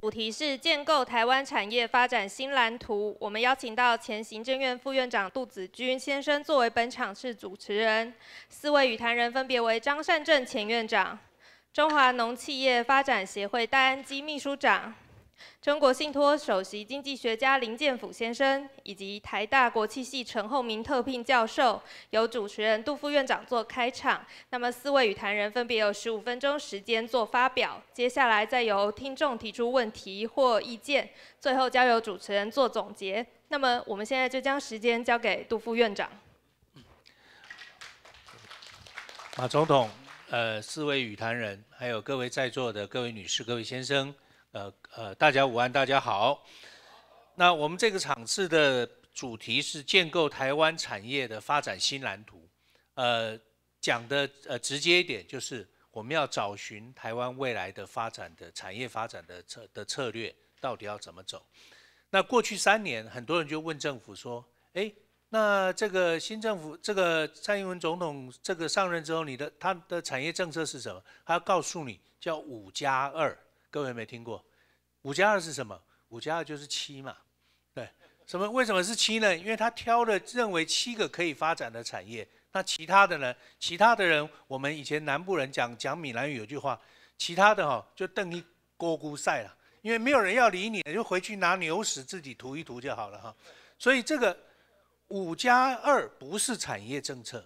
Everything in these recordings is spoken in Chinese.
主题是建构台湾产业发展新蓝图。我们邀请到前行政院副院长杜子君先生作为本场次主持人。四位与坛人分别为张善政前院长、中华农企业发展协会戴安基秘书长。中国信托首席经济学家林建甫先生，以及台大国际系陈厚明特聘教授，由主持人杜副院长做开场。那么四位与谈人分别有十五分钟时间做发表，接下来再由听众提出问题或意见，最后交由主持人做总结。那么我们现在就将时间交给杜副院长。马总统，呃，四位与谈人，还有各位在座的各位女士、各位先生。呃呃，大家午安，大家好。那我们这个场次的主题是建构台湾产业的发展新蓝图。呃，讲的呃直接一点，就是我们要找寻台湾未来的发展的产业发展的策的策略到底要怎么走。那过去三年，很多人就问政府说：，哎，那这个新政府，这个蔡英文总统这个上任之后，你的他的产业政策是什么？他要告诉你，叫五加二。各位没听过，五加二是什么？五加二就是七嘛，对？什么？为什么是七呢？因为他挑了认为七个可以发展的产业，那其他的呢？其他的人，我们以前南部人讲讲闽南语有句话，其他的哈就瞪一锅孤赛了，因为没有人要理你，就回去拿牛屎自己涂一涂就好了哈。所以这个五加二不是产业政策。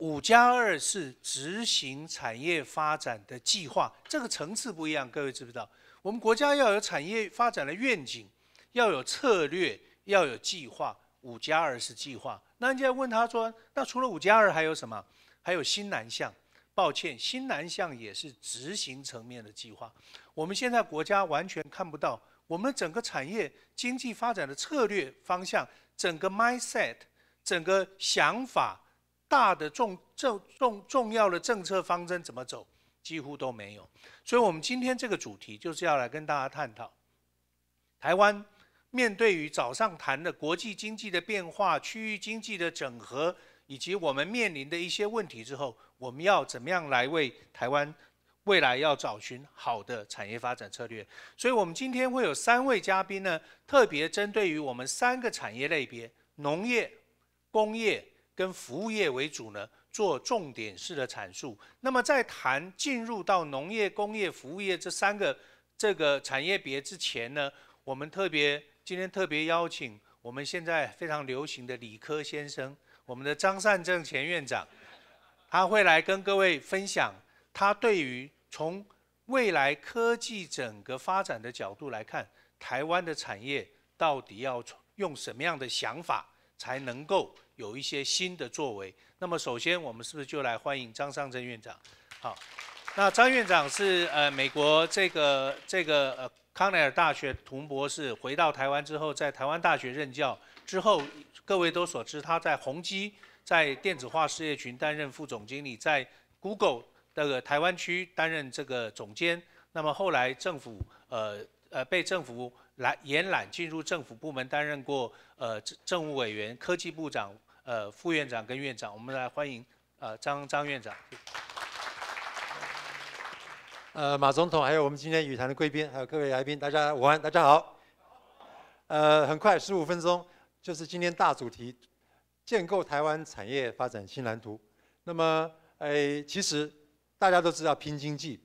五加二是执行产业发展的计划，这个层次不一样。各位知不知道？我们国家要有产业发展的愿景，要有策略，要有计划。五加二是计划。那人家问他说：“那除了五加二还有什么？还有新南向。”抱歉，新南向也是执行层面的计划。我们现在国家完全看不到我们整个产业经济发展的策略方向，整个 mindset，整个想法。大的重重重重要的政策方针怎么走，几乎都没有。所以，我们今天这个主题就是要来跟大家探讨，台湾面对于早上谈的国际经济的变化、区域经济的整合，以及我们面临的一些问题之后，我们要怎么样来为台湾未来要找寻好的产业发展策略。所以，我们今天会有三位嘉宾呢，特别针对于我们三个产业类别：农业、工业。跟服务业为主呢，做重点式的阐述。那么在谈进入到农业、工业、服务业这三个这个产业别之前呢，我们特别今天特别邀请我们现在非常流行的李科先生，我们的张善政前院长，他会来跟各位分享他对于从未来科技整个发展的角度来看，台湾的产业到底要用什么样的想法才能够。有一些新的作为。那么，首先我们是不是就来欢迎张尚真院长？好，那张院长是呃美国这个这个呃康奈尔大学同博士回到台湾之后，在台湾大学任教之后，各位都所知，他在宏基在电子化事业群担任副总经理，在 Google 那个台湾区担任这个总监。那么后来政府呃呃被政府来延揽进入政府部门，担任过呃政务委员、科技部长。呃，副院长跟院长，我们来欢迎呃张张院长。呃，马总统，还有我们今天语坛的贵宾，还有各位来宾，大家午安，大家好。呃，很快十五分钟，就是今天大主题：建构台湾产业发展新蓝图。那么，哎，其实大家都知道拼经济，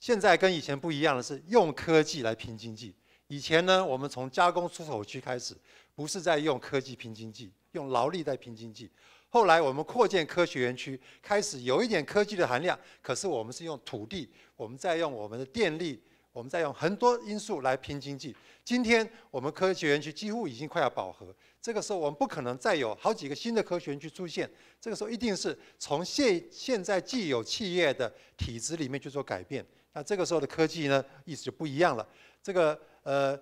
现在跟以前不一样的是用科技来拼经济。以前呢，我们从加工出口区开始，不是在用科技拼经济。用劳力在拼经济，后来我们扩建科学园区，开始有一点科技的含量。可是我们是用土地，我们再用我们的电力，我们再用很多因素来拼经济。今天我们科学园区几乎已经快要饱和，这个时候我们不可能再有好几个新的科学园区出现。这个时候一定是从现现在既有企业的体制里面去做改变。那这个时候的科技呢，意思就不一样了。这个呃，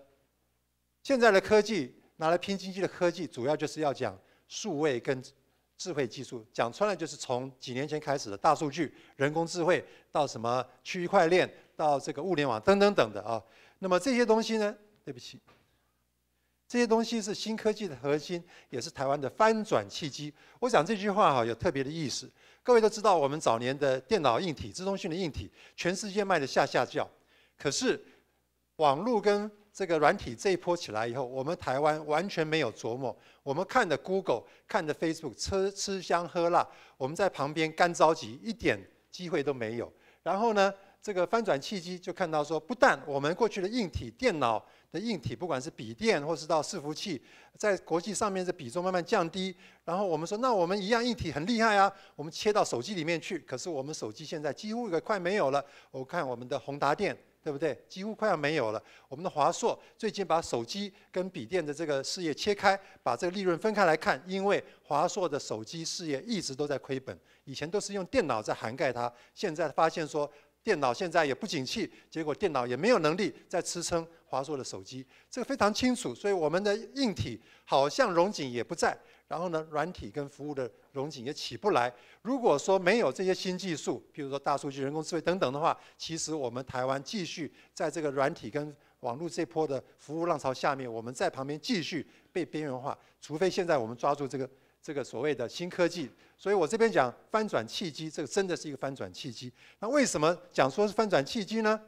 现在的科技。拿来拼经济的科技，主要就是要讲数位跟智慧技术。讲穿了，就是从几年前开始的大数据、人工智慧，到什么区块链，到这个物联网等等等的啊。那么这些东西呢？对不起，这些东西是新科技的核心，也是台湾的翻转契机。我讲这句话哈，有特别的意思。各位都知道，我们早年的电脑硬体、资通讯的硬体，全世界卖的下下叫。可是网络跟这个软体这一波起来以后，我们台湾完全没有琢磨。我们看的 Google，看的 Facebook，吃吃香喝辣，我们在旁边干着急，一点机会都没有。然后呢，这个翻转契机就看到说，不但我们过去的硬体电脑的硬体，不管是笔电或是到伺服器，在国际上面的比重慢慢降低。然后我们说，那我们一样硬体很厉害啊，我们切到手机里面去。可是我们手机现在几乎也快没有了。我看我们的宏达电。对不对？几乎快要没有了。我们的华硕最近把手机跟笔电的这个事业切开，把这个利润分开来看，因为华硕的手机事业一直都在亏本，以前都是用电脑在涵盖它，现在发现说电脑现在也不景气，结果电脑也没有能力在支撑华硕的手机，这个非常清楚。所以我们的硬体好像荣景也不在。然后呢，软体跟服务的融景也起不来。如果说没有这些新技术，譬如说大数据、人工智能等等的话，其实我们台湾继续在这个软体跟网络这波的服务浪潮下面，我们在旁边继续被边缘化。除非现在我们抓住这个这个所谓的新科技，所以我这边讲翻转契机，这个真的是一个翻转契机。那为什么讲说是翻转契机呢？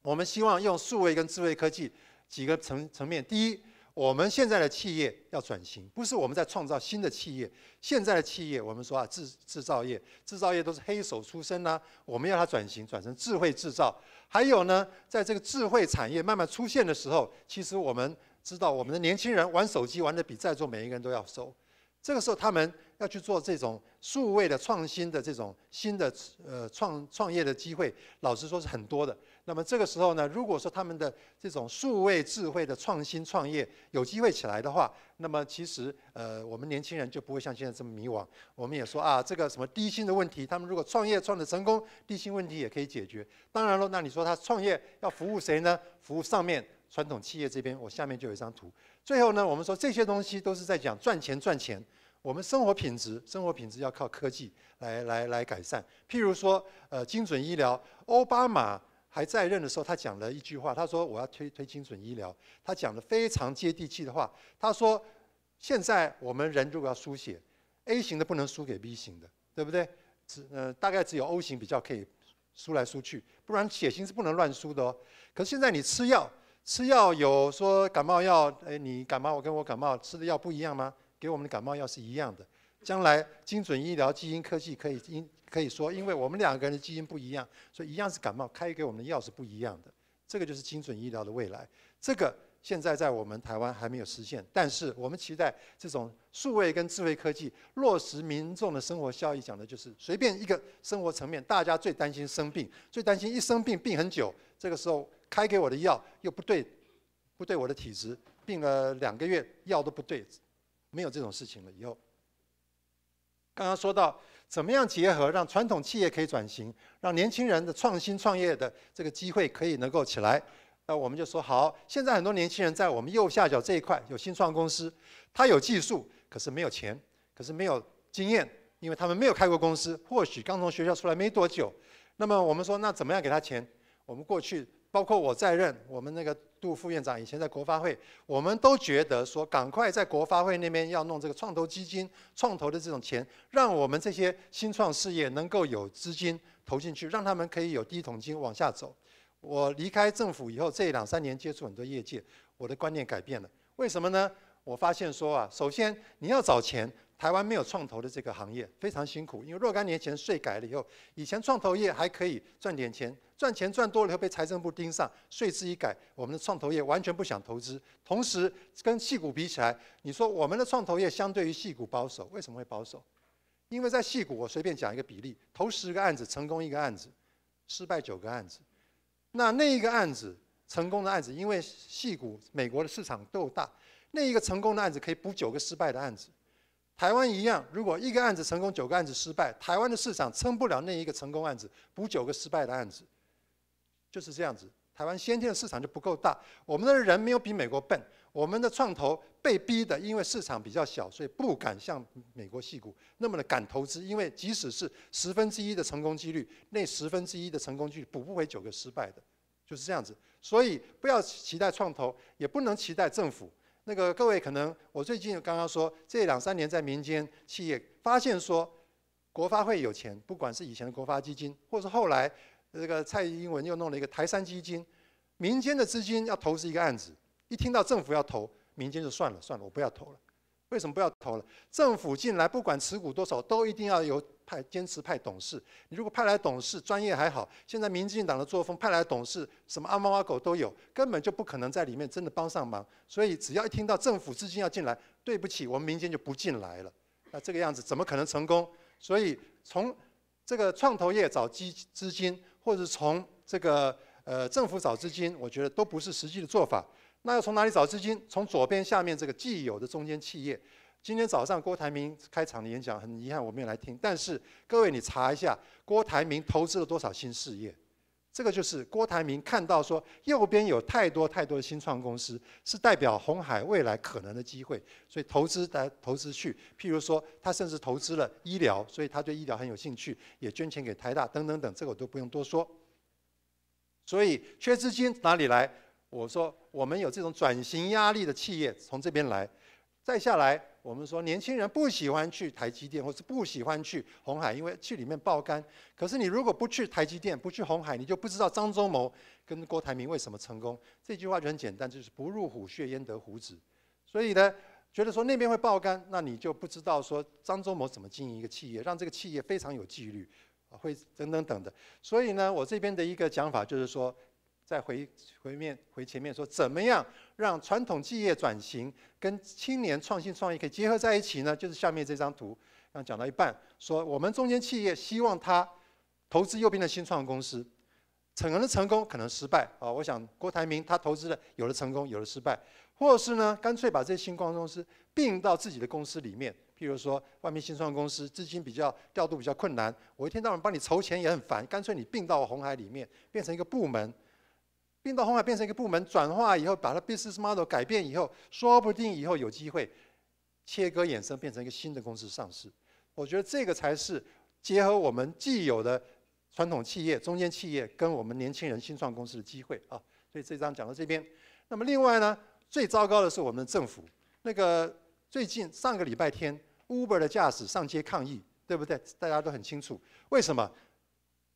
我们希望用数位跟智慧科技几个层层面。第一。我们现在的企业要转型，不是我们在创造新的企业。现在的企业，我们说啊，制制造业，制造业都是黑手出身呐。我们要它转型，转成智慧制造。还有呢，在这个智慧产业慢慢出现的时候，其实我们知道，我们的年轻人玩手机玩的比在座每一个人都要熟。这个时候，他们要去做这种数位的创新的这种新的呃创创业的机会，老实说是很多的。那么这个时候呢，如果说他们的这种数位智慧的创新创业有机会起来的话，那么其实呃，我们年轻人就不会像现在这么迷惘。我们也说啊，这个什么低薪的问题，他们如果创业创得成功，低薪问题也可以解决。当然了，那你说他创业要服务谁呢？服务上面传统企业这边，我下面就有一张图。最后呢，我们说这些东西都是在讲赚钱赚钱。我们生活品质，生活品质要靠科技来来来改善。譬如说，呃，精准医疗，奥巴马。还在任的时候，他讲了一句话，他说：“我要推推精准医疗。”他讲的非常接地气的话，他说：“现在我们人如果要输血，A 型的不能输给 B 型的，对不对？只呃，大概只有 O 型比较可以输来输去，不然血型是不能乱输的哦。可是现在你吃药，吃药有说感冒药，哎，你感冒我跟我感冒吃的药不一样吗？给我们的感冒药是一样的。将来精准医疗、基因科技可以因可以说，因为我们两个人的基因不一样，所以一样是感冒，开给我们的药是不一样的。这个就是精准医疗的未来。这个现在在我们台湾还没有实现，但是我们期待这种数位跟智慧科技落实民众的生活效益。讲的就是随便一个生活层面，大家最担心生病，最担心一生病病很久，这个时候开给我的药又不对，不对我的体质，病了两个月药都不对，没有这种事情了。以后刚刚说到。怎么样结合，让传统企业可以转型，让年轻人的创新创业的这个机会可以能够起来？那我们就说好，现在很多年轻人在我们右下角这一块有新创公司，他有技术，可是没有钱，可是没有经验，因为他们没有开过公司，或许刚从学校出来没多久。那么我们说那怎么样给他钱？我们过去，包括我在任，我们那个。杜副院长以前在国发会，我们都觉得说，赶快在国发会那边要弄这个创投基金，创投的这种钱，让我们这些新创事业能够有资金投进去，让他们可以有第一桶金往下走。我离开政府以后，这两三年接触很多业界，我的观念改变了。为什么呢？我发现说啊，首先你要找钱。台湾没有创投的这个行业非常辛苦，因为若干年前税改了以后，以前创投业还可以赚点钱，赚钱赚多了以后被财政部盯上，税制一改，我们的创投业完全不想投资。同时跟细股比起来，你说我们的创投业相对于细股保守，为什么会保守？因为在细股，我随便讲一个比例，投十个案子，成功一个案子，失败九个案子。那那一个案子成功的案子，因为细股美国的市场够大，那一个成功的案子可以补九个失败的案子。台湾一样，如果一个案子成功，九个案子失败，台湾的市场撑不了那一个成功案子，补九个失败的案子，就是这样子。台湾先天的市场就不够大，我们的人没有比美国笨，我们的创投被逼的，因为市场比较小，所以不敢像美国戏股那么的敢投资，因为即使是十分之一的成功几率，那十分之一的成功几率补不回九个失败的，就是这样子。所以不要期待创投，也不能期待政府。那个各位可能，我最近刚刚说，这两三年在民间企业发现说，国发会有钱，不管是以前的国发基金，或是后来这个蔡英文又弄了一个台商基金，民间的资金要投资一个案子，一听到政府要投，民间就算了算了，我不要投了。为什么不要投了？政府进来不管持股多少，都一定要有。派坚持派董事，你如果派来董事专业还好。现在民进党的作风，派来董事什么阿猫阿狗都有，根本就不可能在里面真的帮上忙。所以只要一听到政府资金要进来，对不起，我们民间就不进来了。那这个样子怎么可能成功？所以从这个创投业找资资金，或者从这个呃政府找资金，我觉得都不是实际的做法。那要从哪里找资金？从左边下面这个既有的中间企业。今天早上郭台铭开场的演讲，很遗憾我没有来听。但是各位，你查一下郭台铭投资了多少新事业，这个就是郭台铭看到说右边有太多太多的新创公司，是代表红海未来可能的机会，所以投资来投资去。譬如说，他甚至投资了医疗，所以他对医疗很有兴趣，也捐钱给台大等等等，这个我都不用多说。所以，缺资金哪里来？我说，我们有这种转型压力的企业从这边来。再下来，我们说年轻人不喜欢去台积电，或是不喜欢去红海，因为去里面爆肝。可是你如果不去台积电，不去红海，你就不知道张忠谋跟郭台铭为什么成功。这句话就很简单，就是不入虎穴焉得虎子。所以呢，觉得说那边会爆肝，那你就不知道说张忠谋怎么经营一个企业，让这个企业非常有纪律，会等等等的。所以呢，我这边的一个讲法就是说。再回回面回前面说，怎么样让传统企业转型跟青年创新创业可以结合在一起呢？就是下面这张图。讲到一半，说我们中间企业希望他投资右边的新创公司，可能成功，可能失败。啊，我想郭台铭他投资的有了成功，有了失败，或是呢，干脆把这些新创公司并到自己的公司里面。比如说外面新创公司资金比较调度比较困难，我一天到晚帮你筹钱也很烦，干脆你并到红海里面，变成一个部门。并到红海变成一个部门，转化以后，把它 business model 改变以后，说不定以后有机会切割衍生变成一个新的公司上市。我觉得这个才是结合我们既有的传统企业、中间企业跟我们年轻人新创公司的机会啊。所以这章讲到这边。那么另外呢，最糟糕的是我们的政府。那个最近上个礼拜天，Uber 的驾驶上街抗议，对不对？大家都很清楚。为什么？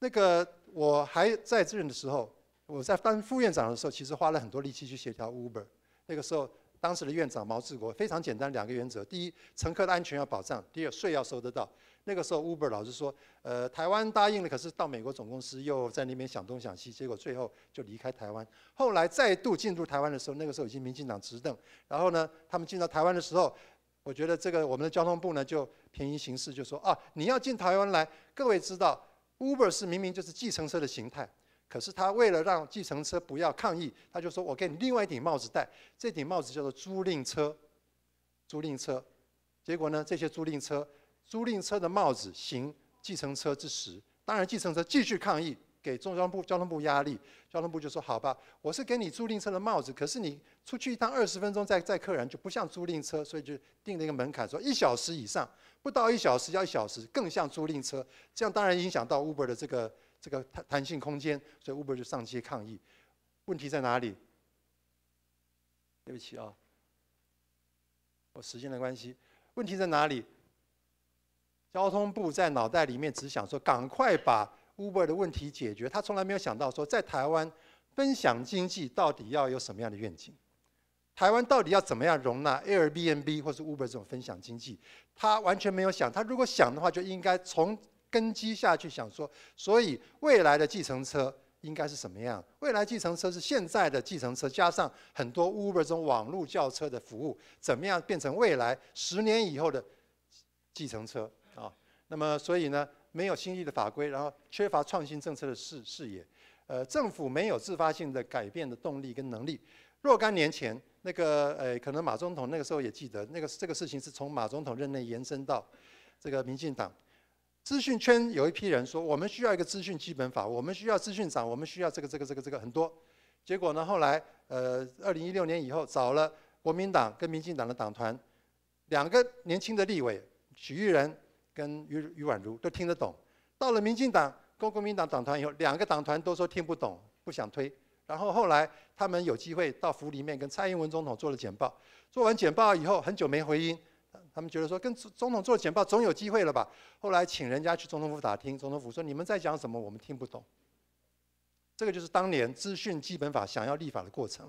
那个我还在这的时候。我在当副院长的时候，其实花了很多力气去协调 Uber。那个时候，当时的院长毛志国非常简单两个原则：第一，乘客的安全要保障；第二，税要收得到。那个时候，Uber 老是说，呃，台湾答应了，可是到美国总公司又在那边想东想西，结果最后就离开台湾。后来再度进入台湾的时候，那个时候已经民进党执政。然后呢，他们进到台湾的时候，我觉得这个我们的交通部呢就便宜行事，就说啊，你要进台湾来，各位知道，Uber 是明明就是计程车的形态。可是他为了让计程车不要抗议，他就说：“我给你另外一顶帽子戴，这顶帽子叫做租赁车，租赁车。”结果呢，这些租赁车、租赁车的帽子行计程车之时，当然计程车继续抗议，给中装部、交通部压力。交通部就说：“好吧，我是给你租赁车的帽子，可是你出去一趟二十分钟载载客人就不像租赁车，所以就定了一个门槛，说一小时以上，不到一小时要一小时更像租赁车。这样当然影响到 Uber 的这个。”这个弹弹性空间，所以 Uber 就上街抗议。问题在哪里？对不起啊，我时间的关系。问题在哪里？交通部在脑袋里面只想说，赶快把 Uber 的问题解决。他从来没有想到说，在台湾分享经济到底要有什么样的愿景？台湾到底要怎么样容纳 Airbnb 或是 Uber 这种分享经济？他完全没有想。他如果想的话，就应该从根基下去想说，所以未来的计程车应该是什么样？未来计程车是现在的计程车加上很多 Uber 这种网络轿车的服务，怎么样变成未来十年以后的计程车啊？那么所以呢，没有新意的法规，然后缺乏创新政策的视视野，呃，政府没有自发性的改变的动力跟能力。若干年前，那个呃，可能马总统那个时候也记得那个这个事情是从马总统任内延伸到这个民进党。资讯圈有一批人说，我们需要一个资讯基本法，我们需要资讯长，我们需要这个这个这个这个很多。结果呢，后来呃，二零一六年以后找了国民党跟民进党的党团，两个年轻的立委许玉仁跟于于婉如都听得懂。到了民进党跟国民党党团以后，两个党团都说听不懂，不想推。然后后来他们有机会到府里面跟蔡英文总统做了简报，做完简报以后很久没回音。他们觉得说跟总统做简报总有机会了吧？后来请人家去总统府打听，总统府说你们在讲什么，我们听不懂。这个就是当年资讯基本法想要立法的过程，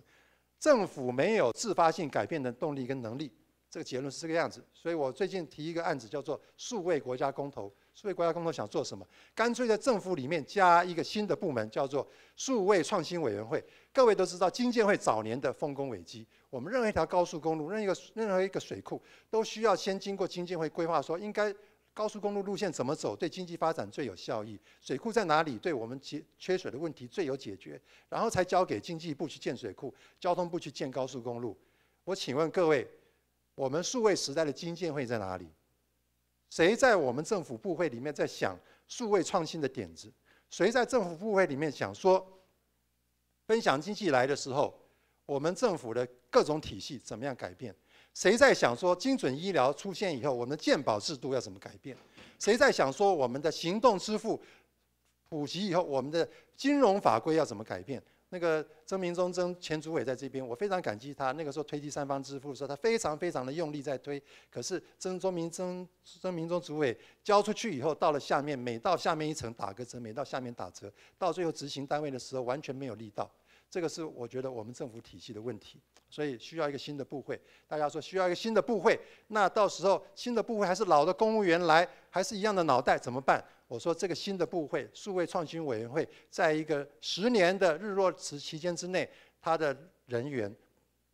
政府没有自发性改变的动力跟能力，这个结论是这个样子。所以我最近提一个案子叫做数位国家公投，数位国家公投想做什么？干脆在政府里面加一个新的部门，叫做数位创新委员会。各位都知道金建会早年的丰功伟绩。我们任何一条高速公路、任何一个任何一个水库，都需要先经过经济会规划，说应该高速公路路线怎么走，对经济发展最有效益；水库在哪里，对我们缺缺水的问题最有解决。然后才交给经济部去建水库，交通部去建高速公路。我请问各位，我们数位时代的经济会在哪里？谁在我们政府部会里面在想数位创新的点子？谁在政府部会里面想说分享经济来的时候？我们政府的各种体系怎么样改变？谁在想说精准医疗出现以后，我们的健保制度要怎么改变？谁在想说我们的行动支付普及以后，我们的金融法规要怎么改变？那个曾明忠曾前主委在这边，我非常感激他那个时候推第三方支付的时候，他非常非常的用力在推。可是曾忠明曾曾明忠主委交出去以后，到了下面每到下面一层打个折，每到下面打折，到最后执行单位的时候完全没有力道。这个是我觉得我们政府体系的问题，所以需要一个新的部会。大家说需要一个新的部会，那到时候新的部会还是老的公务员来，还是一样的脑袋怎么办？我说这个新的部会，数位创新委员会，在一个十年的日落时期间之内，它的人员。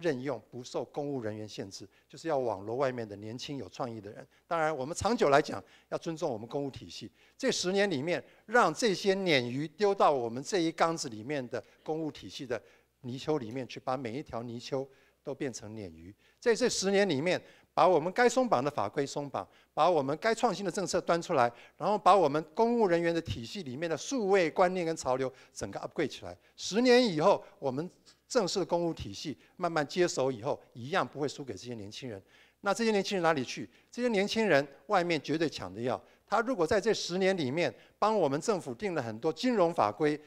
任用不受公务人员限制，就是要网罗外面的年轻有创意的人。当然，我们长久来讲要尊重我们公务体系。这十年里面，让这些鲶鱼丢到我们这一缸子里面的公务体系的泥鳅里面去，把每一条泥鳅都变成鲶鱼。在这十年里面，把我们该松绑的法规松绑，把我们该创新的政策端出来，然后把我们公务人员的体系里面的数位观念跟潮流整个 upgrade 起来。十年以后，我们。正式的公务体系慢慢接手以后，一样不会输给这些年轻人。那这些年轻人哪里去？这些年轻人外面绝对抢着要。他如果在这十年里面帮我们政府定了很多金融法规、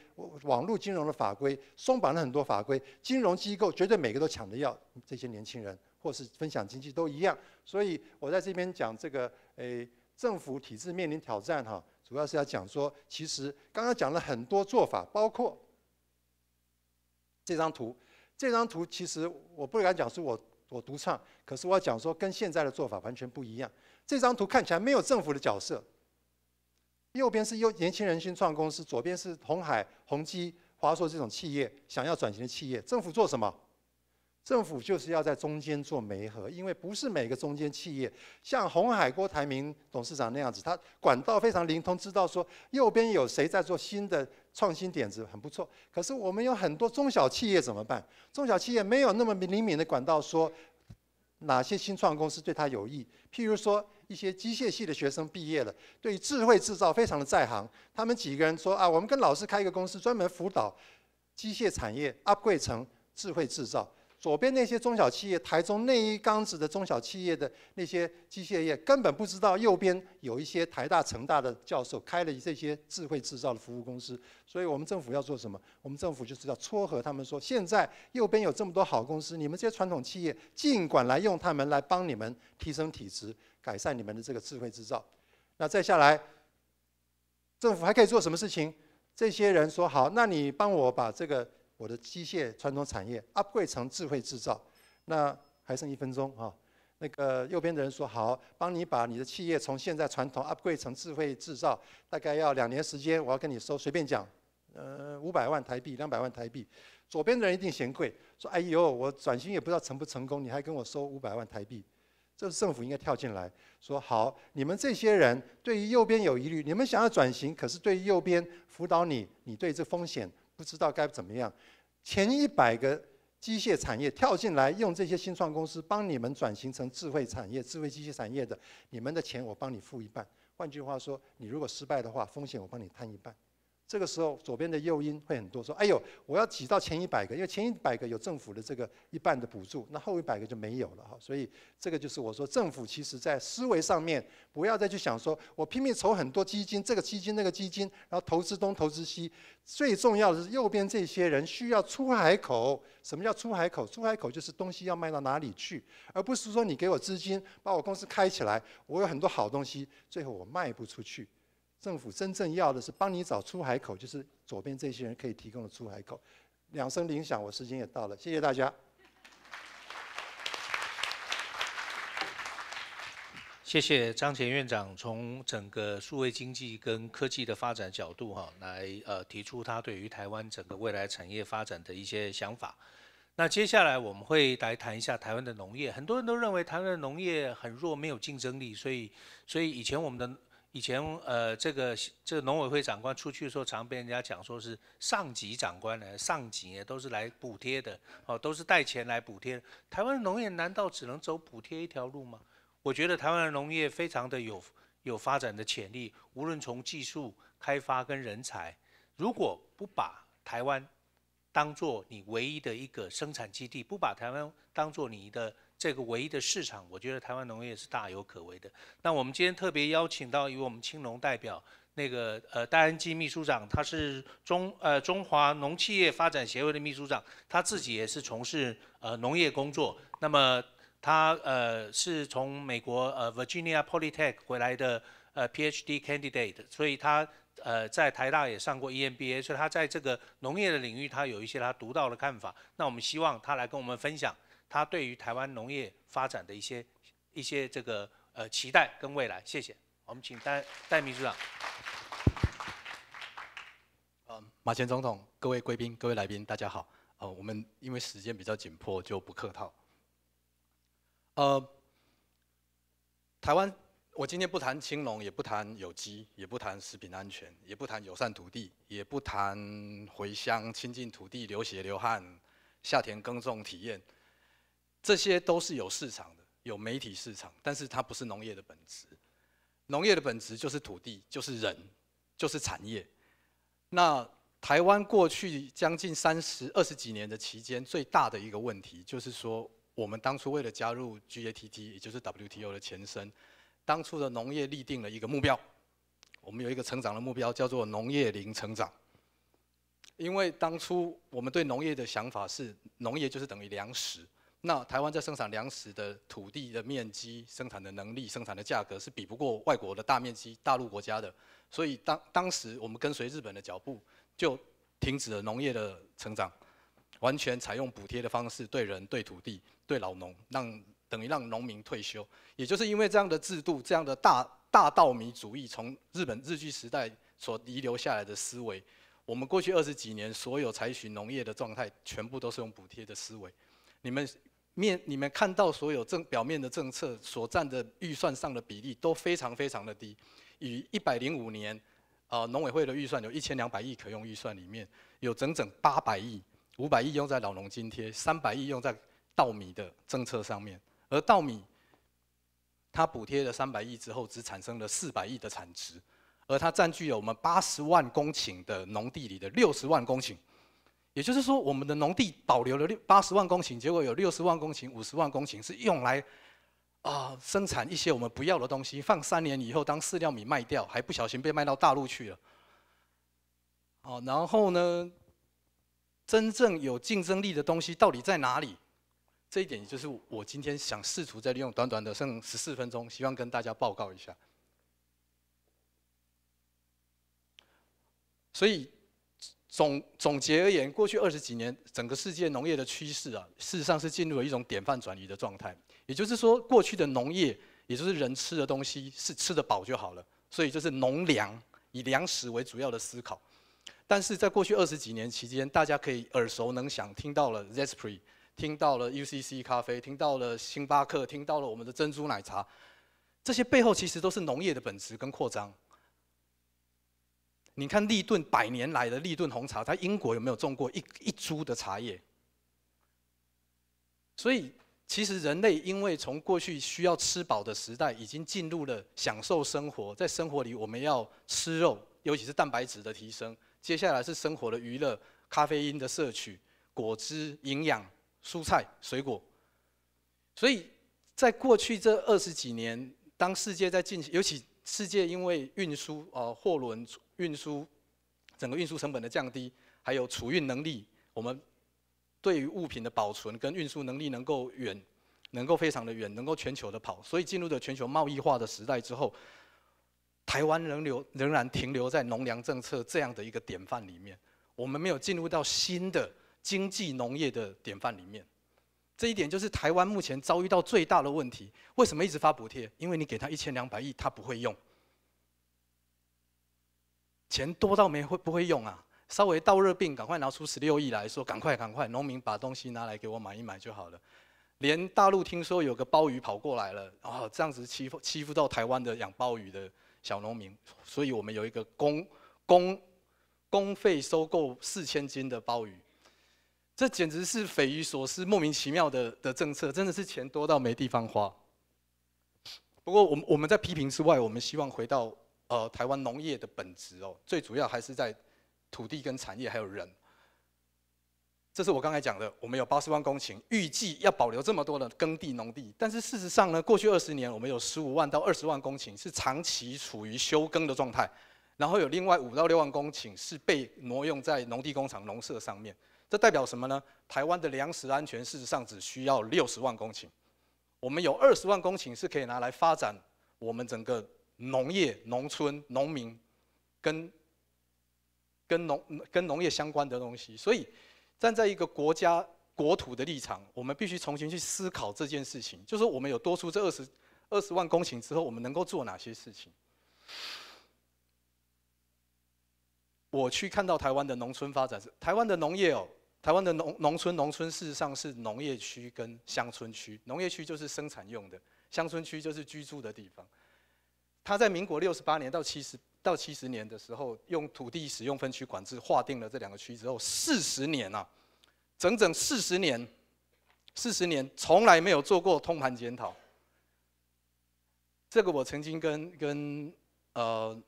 网络金融的法规，松绑了很多法规，金融机构绝对每个都抢着要。这些年轻人或是分享经济都一样。所以我在这边讲这个，诶，政府体制面临挑战哈，主要是要讲说，其实刚刚讲了很多做法，包括。这张图，这张图其实我不敢讲是我我独创，可是我要讲说跟现在的做法完全不一样。这张图看起来没有政府的角色，右边是又年轻人新创公司，左边是红海、宏基、华硕这种企业想要转型的企业。政府做什么？政府就是要在中间做媒合，因为不是每个中间企业像红海郭台铭董事长那样子，他管道非常灵通，知道说右边有谁在做新的。创新点子很不错，可是我们有很多中小企业怎么办？中小企业没有那么灵敏的管道，说哪些新创公司对他有益。譬如说，一些机械系的学生毕业了，对智慧制造非常的在行。他们几个人说：“啊，我们跟老师开一个公司，专门辅导机械产业 Upgrade 成智慧制造。”左边那些中小企业，台中那一缸子的中小企业的那些机械业，根本不知道右边有一些台大、成大的教授开了这些智慧制造的服务公司。所以，我们政府要做什么？我们政府就是要撮合他们，说现在右边有这么多好公司，你们这些传统企业尽管来用他们，来帮你们提升体质，改善你们的这个智慧制造。那再下来，政府还可以做什么事情？这些人说好，那你帮我把这个。我的机械传统产业 upgrade 成智慧制造，那还剩一分钟哈，那个右边的人说好，帮你把你的企业从现在传统 upgrade 成智慧制造，大概要两年时间。我要跟你收，随便讲，呃，五百万台币，两百万台币。左边的人一定嫌贵，说哎呦，我转型也不知道成不成功，你还跟我收五百万台币，这是政府应该跳进来，说好，你们这些人对于右边有疑虑，你们想要转型，可是对于右边辅导你，你对这风险。不知道该怎么样，前一百个机械产业跳进来，用这些新创公司帮你们转型成智慧产业、智慧机械产业的，你们的钱我帮你付一半。换句话说，你如果失败的话，风险我帮你摊一半。这个时候，左边的诱因会很多，说：“哎呦，我要挤到前一百个，因为前一百个有政府的这个一半的补助，那后一百个就没有了哈。”所以，这个就是我说，政府其实在思维上面不要再去想，说我拼命筹很多基金，这个基金那个基金，然后投资东投资西。最重要的是，右边这些人需要出海口。什么叫出海口？出海口就是东西要卖到哪里去，而不是说你给我资金，把我公司开起来，我有很多好东西，最后我卖不出去。政府真正要的是帮你找出海口，就是左边这些人可以提供的出海口。两声铃响，我时间也到了，谢谢大家。谢谢张前院长从整个数位经济跟科技的发展角度哈，来呃提出他对于台湾整个未来产业发展的一些想法。那接下来我们会来谈一下台湾的农业，很多人都认为台湾农业很弱，没有竞争力，所以所以以前我们的。以前呃，这个这个农委会长官出去的时候，常被人家讲说是上级长官呢，上级都是来补贴的，哦，都是带钱来补贴。台湾农业难道只能走补贴一条路吗？我觉得台湾的农业非常的有有发展的潜力，无论从技术开发跟人才，如果不把台湾当做你唯一的一个生产基地，不把台湾当做你的。这个唯一的市场，我觉得台湾农业是大有可为的。那我们今天特别邀请到，以我们青农代表那个呃戴恩基秘书长，他是中呃中华农企业发展协会的秘书长，他自己也是从事呃农业工作。那么他呃是从美国呃 Virginia Polytech 回来的呃 PhD candidate，所以他呃在台大也上过 EMBA，所以他在这个农业的领域，他有一些他独到的看法。那我们希望他来跟我们分享。他对于台湾农业发展的一些一些这个呃期待跟未来，谢谢。我们请戴戴秘书长。嗯，马前总统、各位贵宾、各位来宾，大家好。呃，我们因为时间比较紧迫，就不客套。呃，台湾，我今天不谈青龙，也不谈有机，也不谈食品安全，也不谈友善土地，也不谈回乡亲近土地、流血流汗、下田耕种体验。这些都是有市场的，有媒体市场，但是它不是农业的本质。农业的本质就是土地，就是人，就是产业。那台湾过去将近三十二十几年的期间，最大的一个问题就是说，我们当初为了加入 GATT，也就是 WTO 的前身，当初的农业立定了一个目标，我们有一个成长的目标，叫做农业零成长。因为当初我们对农业的想法是，农业就是等于粮食。那台湾在生产粮食的土地的面积、生产的能力、生产的价格是比不过外国的大面积大陆国家的，所以当当时我们跟随日本的脚步，就停止了农业的成长，完全采用补贴的方式对人、对土地、对老农，让等于让农民退休。也就是因为这样的制度、这样的大大稻米主义，从日本日据时代所遗留下来的思维，我们过去二十几年所有采取农业的状态，全部都是用补贴的思维。你们面、你们看到所有政表面的政策所占的预算上的比例都非常非常的低，与一百零五年，呃，农委会的预算有一千两百亿可用预算，里面有整整八百亿、五百亿用在老农津贴，三百亿用在稻米的政策上面，而稻米它补贴了三百亿之后，只产生了四百亿的产值，而它占据了我们八十万公顷的农地里的六十万公顷。也就是说，我们的农地保留了六八十万公顷，结果有六十万公顷、五十万公顷是用来啊生产一些我们不要的东西，放三年以后当饲料米卖掉，还不小心被卖到大陆去了。哦，然后呢，真正有竞争力的东西到底在哪里？这一点就是我今天想试图在利用短短的剩十四分钟，希望跟大家报告一下。所以。总总结而言，过去二十几年，整个世界农业的趋势啊，事实上是进入了一种典范转移的状态。也就是说，过去的农业，也就是人吃的东西是吃得饱就好了，所以就是农粮，以粮食为主要的思考。但是在过去二十几年期间，大家可以耳熟能详，听到了 Zespri，听到了 UCC 咖啡，听到了星巴克，听到了我们的珍珠奶茶，这些背后其实都是农业的本质跟扩张。你看利顿百年来的利顿红茶，它英国有没有种过一一株的茶叶？所以，其实人类因为从过去需要吃饱的时代，已经进入了享受生活。在生活里，我们要吃肉，尤其是蛋白质的提升。接下来是生活的娱乐，咖啡因的摄取，果汁、营养、蔬菜、水果。所以在过去这二十几年，当世界在进行，尤其。世界因为运输，呃，货轮运输，整个运输成本的降低，还有储运能力，我们对于物品的保存跟运输能力能够远，能够非常的远，能够全球的跑。所以进入的全球贸易化的时代之后，台湾仍留仍然停留在农粮政策这样的一个典范里面，我们没有进入到新的经济农业的典范里面。这一点就是台湾目前遭遇到最大的问题。为什么一直发补贴？因为你给他一千两百亿，他不会用。钱多到没会不会用啊？稍微倒热病，赶快拿出十六亿来说，赶快赶快，农民把东西拿来给我买一买就好了。连大陆听说有个鲍鱼跑过来了，啊，这样子欺负欺负到台湾的养鲍鱼的小农民，所以我们有一个公公公费收购四千斤的鲍鱼。这简直是匪夷所思、莫名其妙的的政策，真的是钱多到没地方花。不过，我们我们在批评之外，我们希望回到呃台湾农业的本质哦，最主要还是在土地、跟产业还有人。这是我刚才讲的，我们有八十万公顷，预计要保留这么多的耕地、农地，但是事实上呢，过去二十年我们有十五万到二十万公顷是长期处于休耕的状态，然后有另外五到六万公顷是被挪用在农地工厂、农舍上面。这代表什么呢？台湾的粮食安全事实上只需要六十万公顷，我们有二十万公顷是可以拿来发展我们整个农业、农村、农民，跟跟农跟农业相关的东西。所以，站在一个国家国土的立场，我们必须重新去思考这件事情，就是我们有多出这二十二十万公顷之后，我们能够做哪些事情？我去看到台湾的农村发展是台湾的农业哦。台湾的农农村、农村事实上是农业区跟乡村区。农业区就是生产用的，乡村区就是居住的地方。他在民国六十八年到七十到七十年的时候，用土地使用分区管制划定了这两个区之后，四十年啊，整整四十年，四十年从来没有做过通盘检讨。这个我曾经跟跟呃。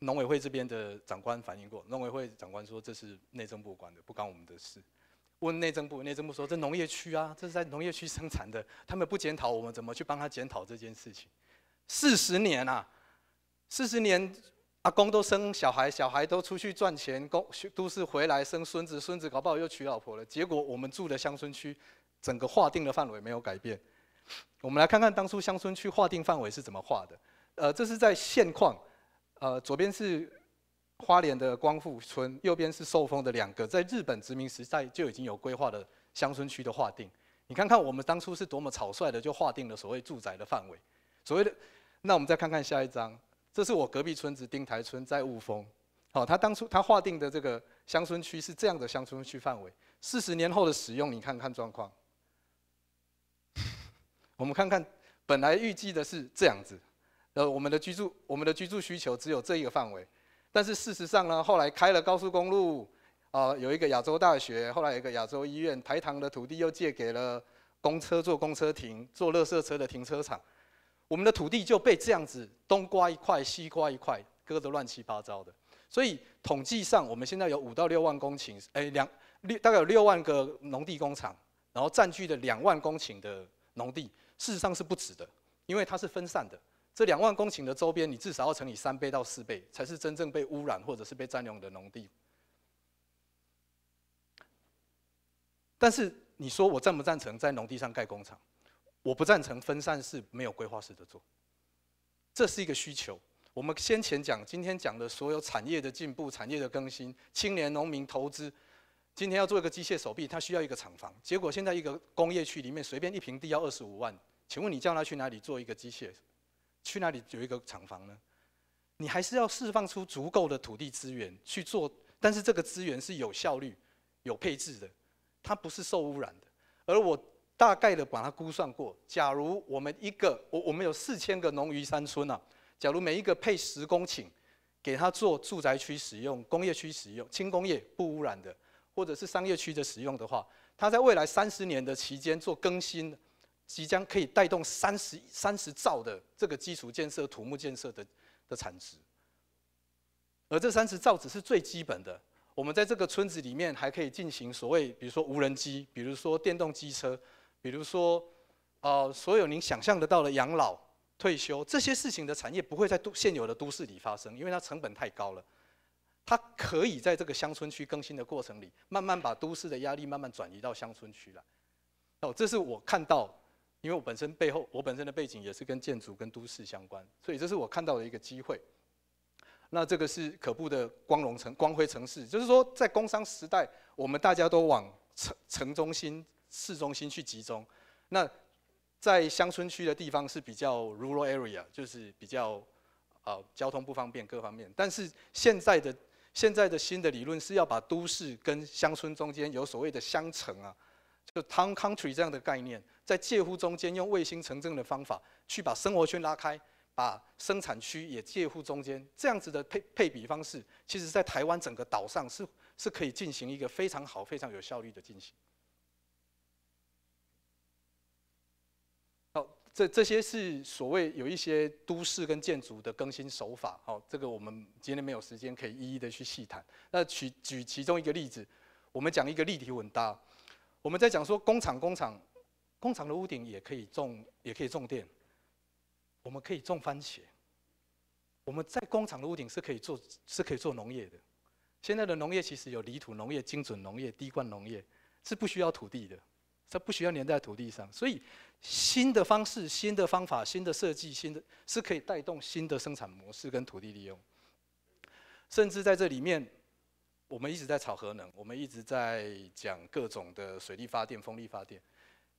农委会这边的长官反映过，农委会长官说这是内政部管的，不关我们的事。问内政部，内政部说这农业区啊，这是在农业区生产的，他们不检讨，我们怎么去帮他检讨这件事情？四十年啊，四十年阿公都生小孩，小孩都出去赚钱，公都是回来生孙子，孙子搞不好又娶老婆了。结果我们住的乡村区，整个划定的范围没有改变。我们来看看当初乡村区划定范围是怎么画的。呃，这是在现况。呃，左边是花莲的光复村，右边是寿丰的两个，在日本殖民时代就已经有规划的乡村区的划定。你看看我们当初是多么草率的就划定了所谓住宅的范围，所谓的。那我们再看看下一张，这是我隔壁村子丁台村在雾峰，好，他当初他划定的这个乡村区是这样的乡村区范围。四十年后的使用，你看看状况。我们看看本来预计的是这样子。呃，我们的居住，我们的居住需求只有这一个范围，但是事实上呢，后来开了高速公路，啊，有一个亚洲大学，后来有一个亚洲医院，台糖的土地又借给了公车做公车停，做垃圾车的停车场，我们的土地就被这样子东瓜一块，西瓜一块，割得乱七八糟的。所以统计上，我们现在有五到六万公顷，哎，两六大概有六万个农地工厂，然后占据了两万公顷的农地，事实上是不止的，因为它是分散的。这两万公顷的周边，你至少要乘以三倍到四倍，才是真正被污染或者是被占用的农地。但是你说我赞不赞成在农地上盖工厂？我不赞成分散式、没有规划式的做。这是一个需求。我们先前讲、今天讲的所有产业的进步、产业的更新、青年农民投资，今天要做一个机械手臂，它需要一个厂房。结果现在一个工业区里面随便一平地要二十五万，请问你叫他去哪里做一个机械？去那里有一个厂房呢，你还是要释放出足够的土地资源去做，但是这个资源是有效率、有配置的，它不是受污染的。而我大概的把它估算过，假如我们一个，我我们有四千个农渔山村呐，假如每一个配十公顷，给它做住宅区使用、工业区使用、轻工业不污染的，或者是商业区的使用的话，它在未来三十年的期间做更新。即将可以带动三十三十兆的这个基础建设、土木建设的的产值，而这三十兆只是最基本的。我们在这个村子里面还可以进行所谓，比如说无人机，比如说电动机车，比如说，呃，所有您想象得到的养老、退休这些事情的产业，不会在都现有的都市里发生，因为它成本太高了。它可以在这个乡村区更新的过程里，慢慢把都市的压力慢慢转移到乡村区来。哦，这是我看到。因为我本身背后，我本身的背景也是跟建筑、跟都市相关，所以这是我看到的一个机会。那这个是可怖的光荣城、光辉城市，就是说在工商时代，我们大家都往城城中心、市中心去集中。那在乡村区的地方是比较 rural area，就是比较啊交通不方便各方面。但是现在的现在的新的理论是要把都市跟乡村中间有所谓的乡城啊。就 town country 这样的概念，在介乎中间用卫星城镇的方法，去把生活圈拉开，把生产区也介乎中间，这样子的配配比方式，其实在台湾整个岛上是是可以进行一个非常好、非常有效率的进行。好，这这些是所谓有一些都市跟建筑的更新手法。好，这个我们今天没有时间，可以一一的去细谈。那举举其中一个例子，我们讲一个立体混搭。我们在讲说工厂，工厂，工厂的屋顶也可以种，也可以种电。我们可以种番茄。我们在工厂的屋顶是可以做，是可以做农业的。现在的农业其实有泥土农业、精准农业、滴灌农业，是不需要土地的，它不需要黏在土地上。所以新的方式、新的方法、新的设计，新的是可以带动新的生产模式跟土地利用。甚至在这里面。我们一直在炒核能，我们一直在讲各种的水力发电、风力发电，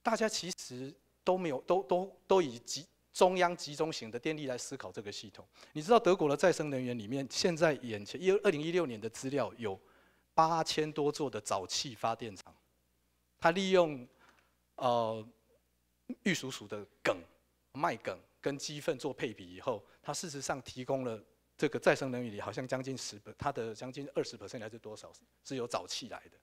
大家其实都没有都都都以集中央集中型的电力来思考这个系统。你知道德国的再生能源里面，现在眼前一二零一六年的资料有八千多座的沼气发电厂，它利用呃玉蜀黍的梗、麦梗跟鸡粪做配比以后，它事实上提供了。这个再生能源里，好像将近十，它的将近二十 percent 来是多少，是由沼气来的。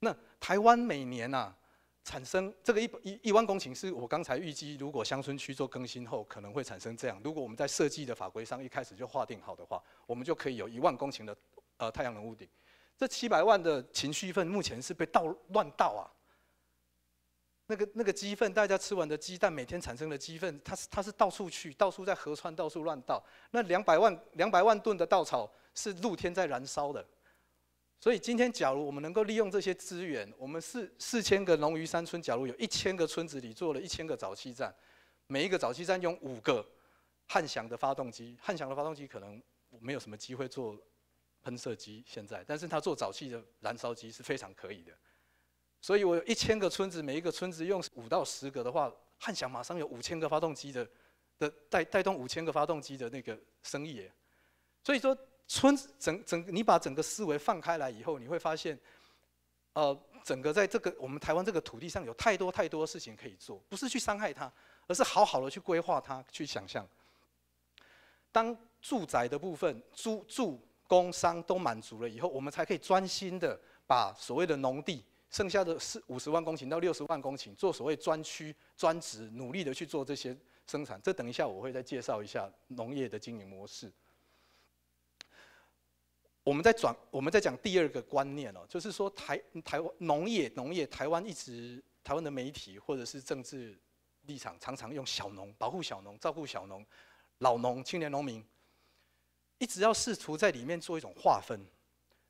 那台湾每年啊，产生这个一一一万公顷，是我刚才预计，如果乡村区做更新后，可能会产生这样。如果我们在设计的法规上一开始就划定好的话，我们就可以有一万公顷的呃太阳能屋顶。这七百万的情绪份，目前是被倒乱倒啊。那个那个鸡粪，大家吃完的鸡蛋，每天产生的鸡粪，它是它是到处去，到处在河川，到处乱倒。那两百万两百万吨的稻草是露天在燃烧的。所以今天，假如我们能够利用这些资源，我们四四千个龙鱼山村，假如有一千个村子里做了一千个沼气站，每一个沼气站用五个汉翔的发动机，汉翔的发动机可能没有什么机会做喷射机现在，但是它做沼气的燃烧机是非常可以的。所以我有一千个村子，每一个村子用五到十个的话，汉翔马上有五千个发动机的的带带动五千个发动机的那个生意。所以说，村子整整你把整个思维放开来以后，你会发现，呃，整个在这个我们台湾这个土地上有太多太多事情可以做，不是去伤害它，而是好好的去规划它，去想象。当住宅的部分、租住、工商都满足了以后，我们才可以专心的把所谓的农地。剩下的四五十万公顷到六十万公顷，做所谓专区专职，努力的去做这些生产。这等一下我会再介绍一下农业的经营模式。我们在转，我们在讲第二个观念了，就是说台台湾农业农业台湾一直台湾的媒体或者是政治立场常常用小农保护小农照顾小农，老农青年农民，一直要试图在里面做一种划分，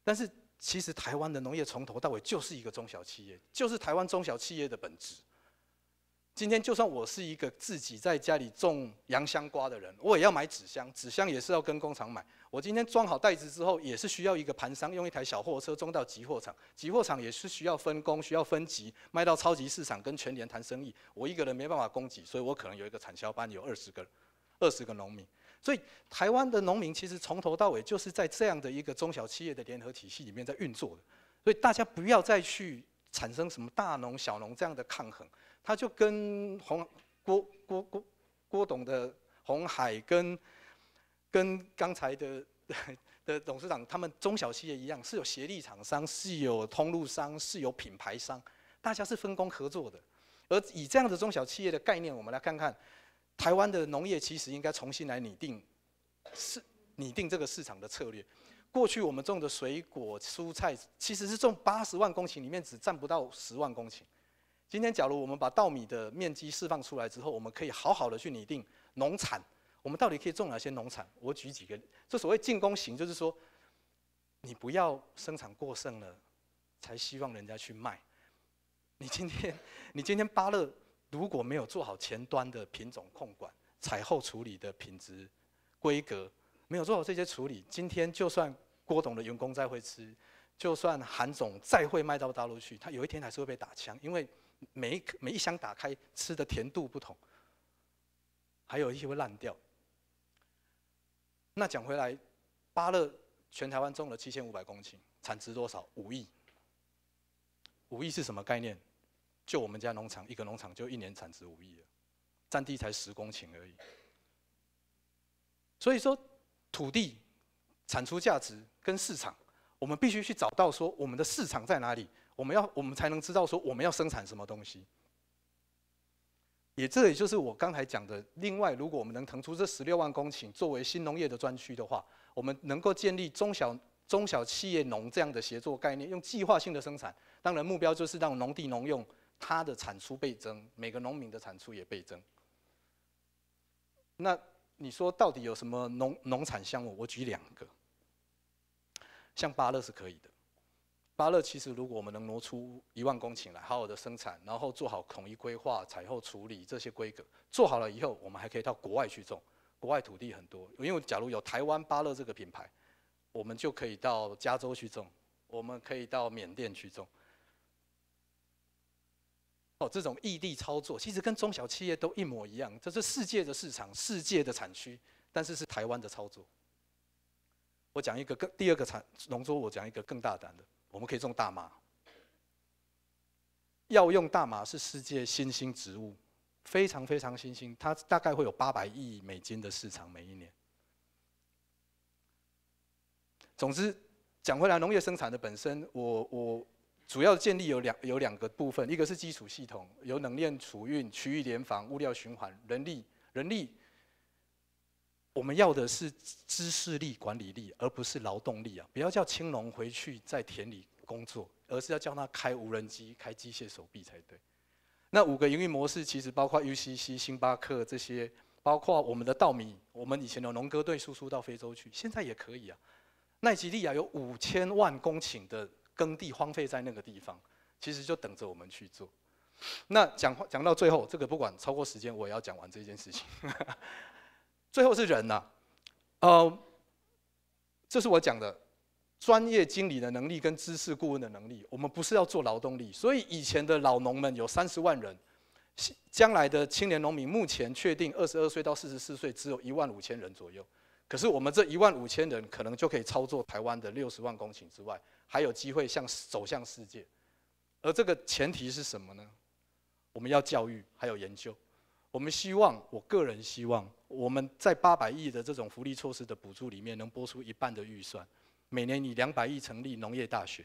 但是。其实台湾的农业从头到尾就是一个中小企业，就是台湾中小企业的本质。今天就算我是一个自己在家里种洋香瓜的人，我也要买纸箱，纸箱也是要跟工厂买。我今天装好袋子之后，也是需要一个盘商用一台小货车装到集货场，集货场也是需要分工、需要分级，卖到超级市场跟全联谈生意。我一个人没办法供给，所以我可能有一个产销班，有二十个、二十个农民。所以台湾的农民其实从头到尾就是在这样的一个中小企业的联合体系里面在运作的，所以大家不要再去产生什么大农小农这样的抗衡，他就跟红郭郭郭郭董的红海跟跟刚才的 的董事长他们中小企业一样，是有协力厂商，是有通路商，是有品牌商，大家是分工合作的，而以这样的中小企业的概念，我们来看看。台湾的农业其实应该重新来拟定，是拟定这个市场的策略。过去我们种的水果、蔬菜其实是种八十万公顷，里面只占不到十万公顷。今天，假如我们把稻米的面积释放出来之后，我们可以好好的去拟定农产。我们到底可以种哪些农产？我举几个，这所谓进攻型，就是说，你不要生产过剩了，才希望人家去卖。你今天，你今天巴乐。如果没有做好前端的品种控管、采后处理的品质规格，没有做好这些处理，今天就算郭董的员工再会吃，就算韩总再会卖到大陆去，他有一天还是会被打枪，因为每一每一箱打开吃的甜度不同，还有一些会烂掉。那讲回来，巴乐全台湾种了七千五百公顷，产值多少？五亿。五亿是什么概念？就我们家农场一个农场就一年产值五亿了，占地才十公顷而已。所以说，土地产出价值跟市场，我们必须去找到说我们的市场在哪里，我们要我们才能知道说我们要生产什么东西。也这也就是我刚才讲的，另外如果我们能腾出这十六万公顷作为新农业的专区的话，我们能够建立中小中小企业农这样的协作概念，用计划性的生产，当然目标就是让农地农用。它的产出倍增，每个农民的产出也倍增。那你说到底有什么农农产项目？我举两个，像芭乐是可以的。芭乐其实如果我们能挪出一万公顷来，好好的生产，然后做好统一规划、采后处理这些规格，做好了以后，我们还可以到国外去种。国外土地很多，因为假如有台湾芭乐这个品牌，我们就可以到加州去种，我们可以到缅甸去种。哦，这种异地操作其实跟中小企业都一模一样，这是世界的市场、世界的产区，但是是台湾的操作。我讲一个更第二个产农作物，我讲一个更大胆的，我们可以种大麻。药用大麻是世界新兴植物，非常非常新兴，它大概会有八百亿美金的市场每一年。总之，讲回来，农业生产的本身，我我。主要建立有两有两个部分，一个是基础系统，有冷链储运、区域联防、物料循环、人力。人力，我们要的是知识力、管理力，而不是劳动力啊！不要叫青龙回去在田里工作，而是要叫他开无人机、开机械手臂才对。那五个营运模式其实包括 UCC、星巴克这些，包括我们的稻米，我们以前的农歌队输出到非洲去，现在也可以啊。奈及利亚有五千万公顷的。耕地荒废在那个地方，其实就等着我们去做。那讲讲到最后，这个不管超过时间，我也要讲完这件事情。最后是人呐，呃，这是我讲的，专业经理的能力跟知识顾问的能力，我们不是要做劳动力。所以以前的老农们有三十万人，将来的青年农民目前确定二十二岁到四十四岁只有一万五千人左右，可是我们这一万五千人可能就可以操作台湾的六十万公顷之外。还有机会向走向世界，而这个前提是什么呢？我们要教育，还有研究。我们希望，我个人希望，我们在八百亿的这种福利措施的补助里面，能拨出一半的预算，每年以两百亿成立农业大学，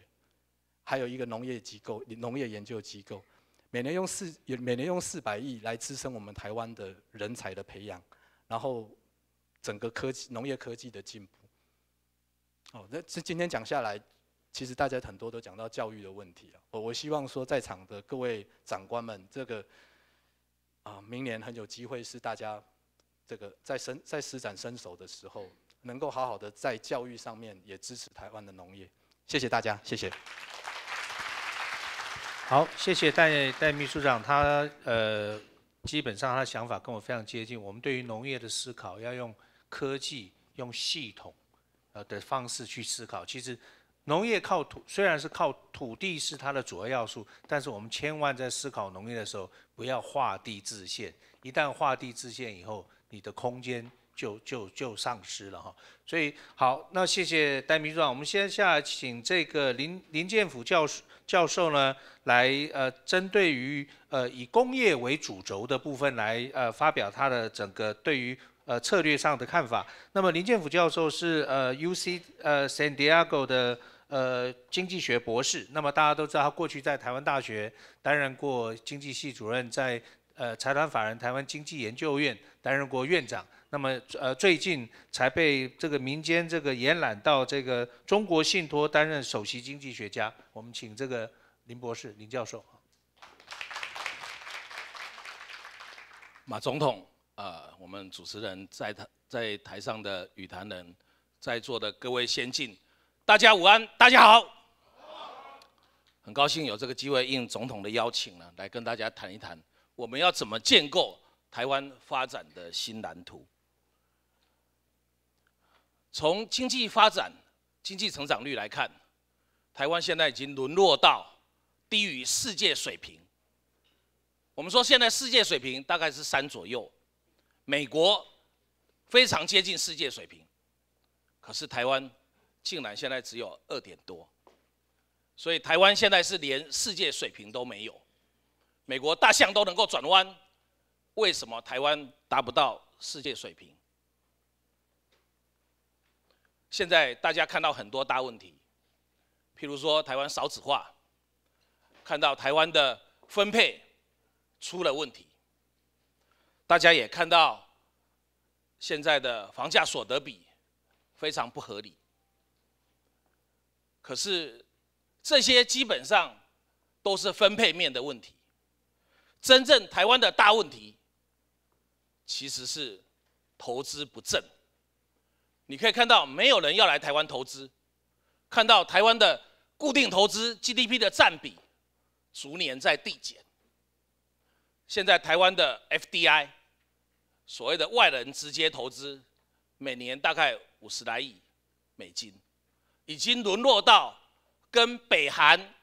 还有一个农业机构、农业研究机构，每年用四、每年用四百亿来支撑我们台湾的人才的培养，然后整个科技、农业科技的进步。哦，那这今天讲下来。其实大家很多都讲到教育的问题啊，我我希望说在场的各位长官们，这个啊，明年很有机会是大家这个在身在施展身手的时候，能够好好的在教育上面也支持台湾的农业。谢谢大家，谢谢。好，谢谢戴戴秘书长，他呃，基本上他的想法跟我非常接近。我们对于农业的思考，要用科技、用系统呃的方式去思考，其实。农业靠土，虽然是靠土地是它的主要要素，但是我们千万在思考农业的时候，不要画地自限。一旦画地自限以后，你的空间就就就丧失了哈。所以好，那谢谢戴秘书长。我们先下来请这个林林建甫教教授呢来呃，针对于呃以工业为主轴的部分来呃发表他的整个对于呃策略上的看法。那么林建甫教授是呃 U C 呃 San Diego 的。呃，经济学博士。那么大家都知道，他过去在台湾大学担任过经济系主任，在呃财团法人台湾经济研究院担任过院长。那么呃最近才被这个民间这个延揽到这个中国信托担任首席经济学家。我们请这个林博士林教授。马总统，啊，我们主持人在台在台上的语坛人，在座的各位先进。大家午安，大家好。很高兴有这个机会，应总统的邀请呢，来跟大家谈一谈，我们要怎么建构台湾发展的新蓝图。从经济发展、经济成长率来看，台湾现在已经沦落到低于世界水平。我们说现在世界水平大概是三左右，美国非常接近世界水平，可是台湾。竟然现在只有二点多，所以台湾现在是连世界水平都没有。美国大象都能够转弯，为什么台湾达不到世界水平？现在大家看到很多大问题，譬如说台湾少子化，看到台湾的分配出了问题，大家也看到现在的房价所得比非常不合理。可是，这些基本上都是分配面的问题。真正台湾的大问题，其实是投资不正。你可以看到，没有人要来台湾投资，看到台湾的固定投资 GDP 的占比逐年在递减。现在台湾的 FDI，所谓的外人直接投资，每年大概五十来亿美金。已经沦落到跟北韩、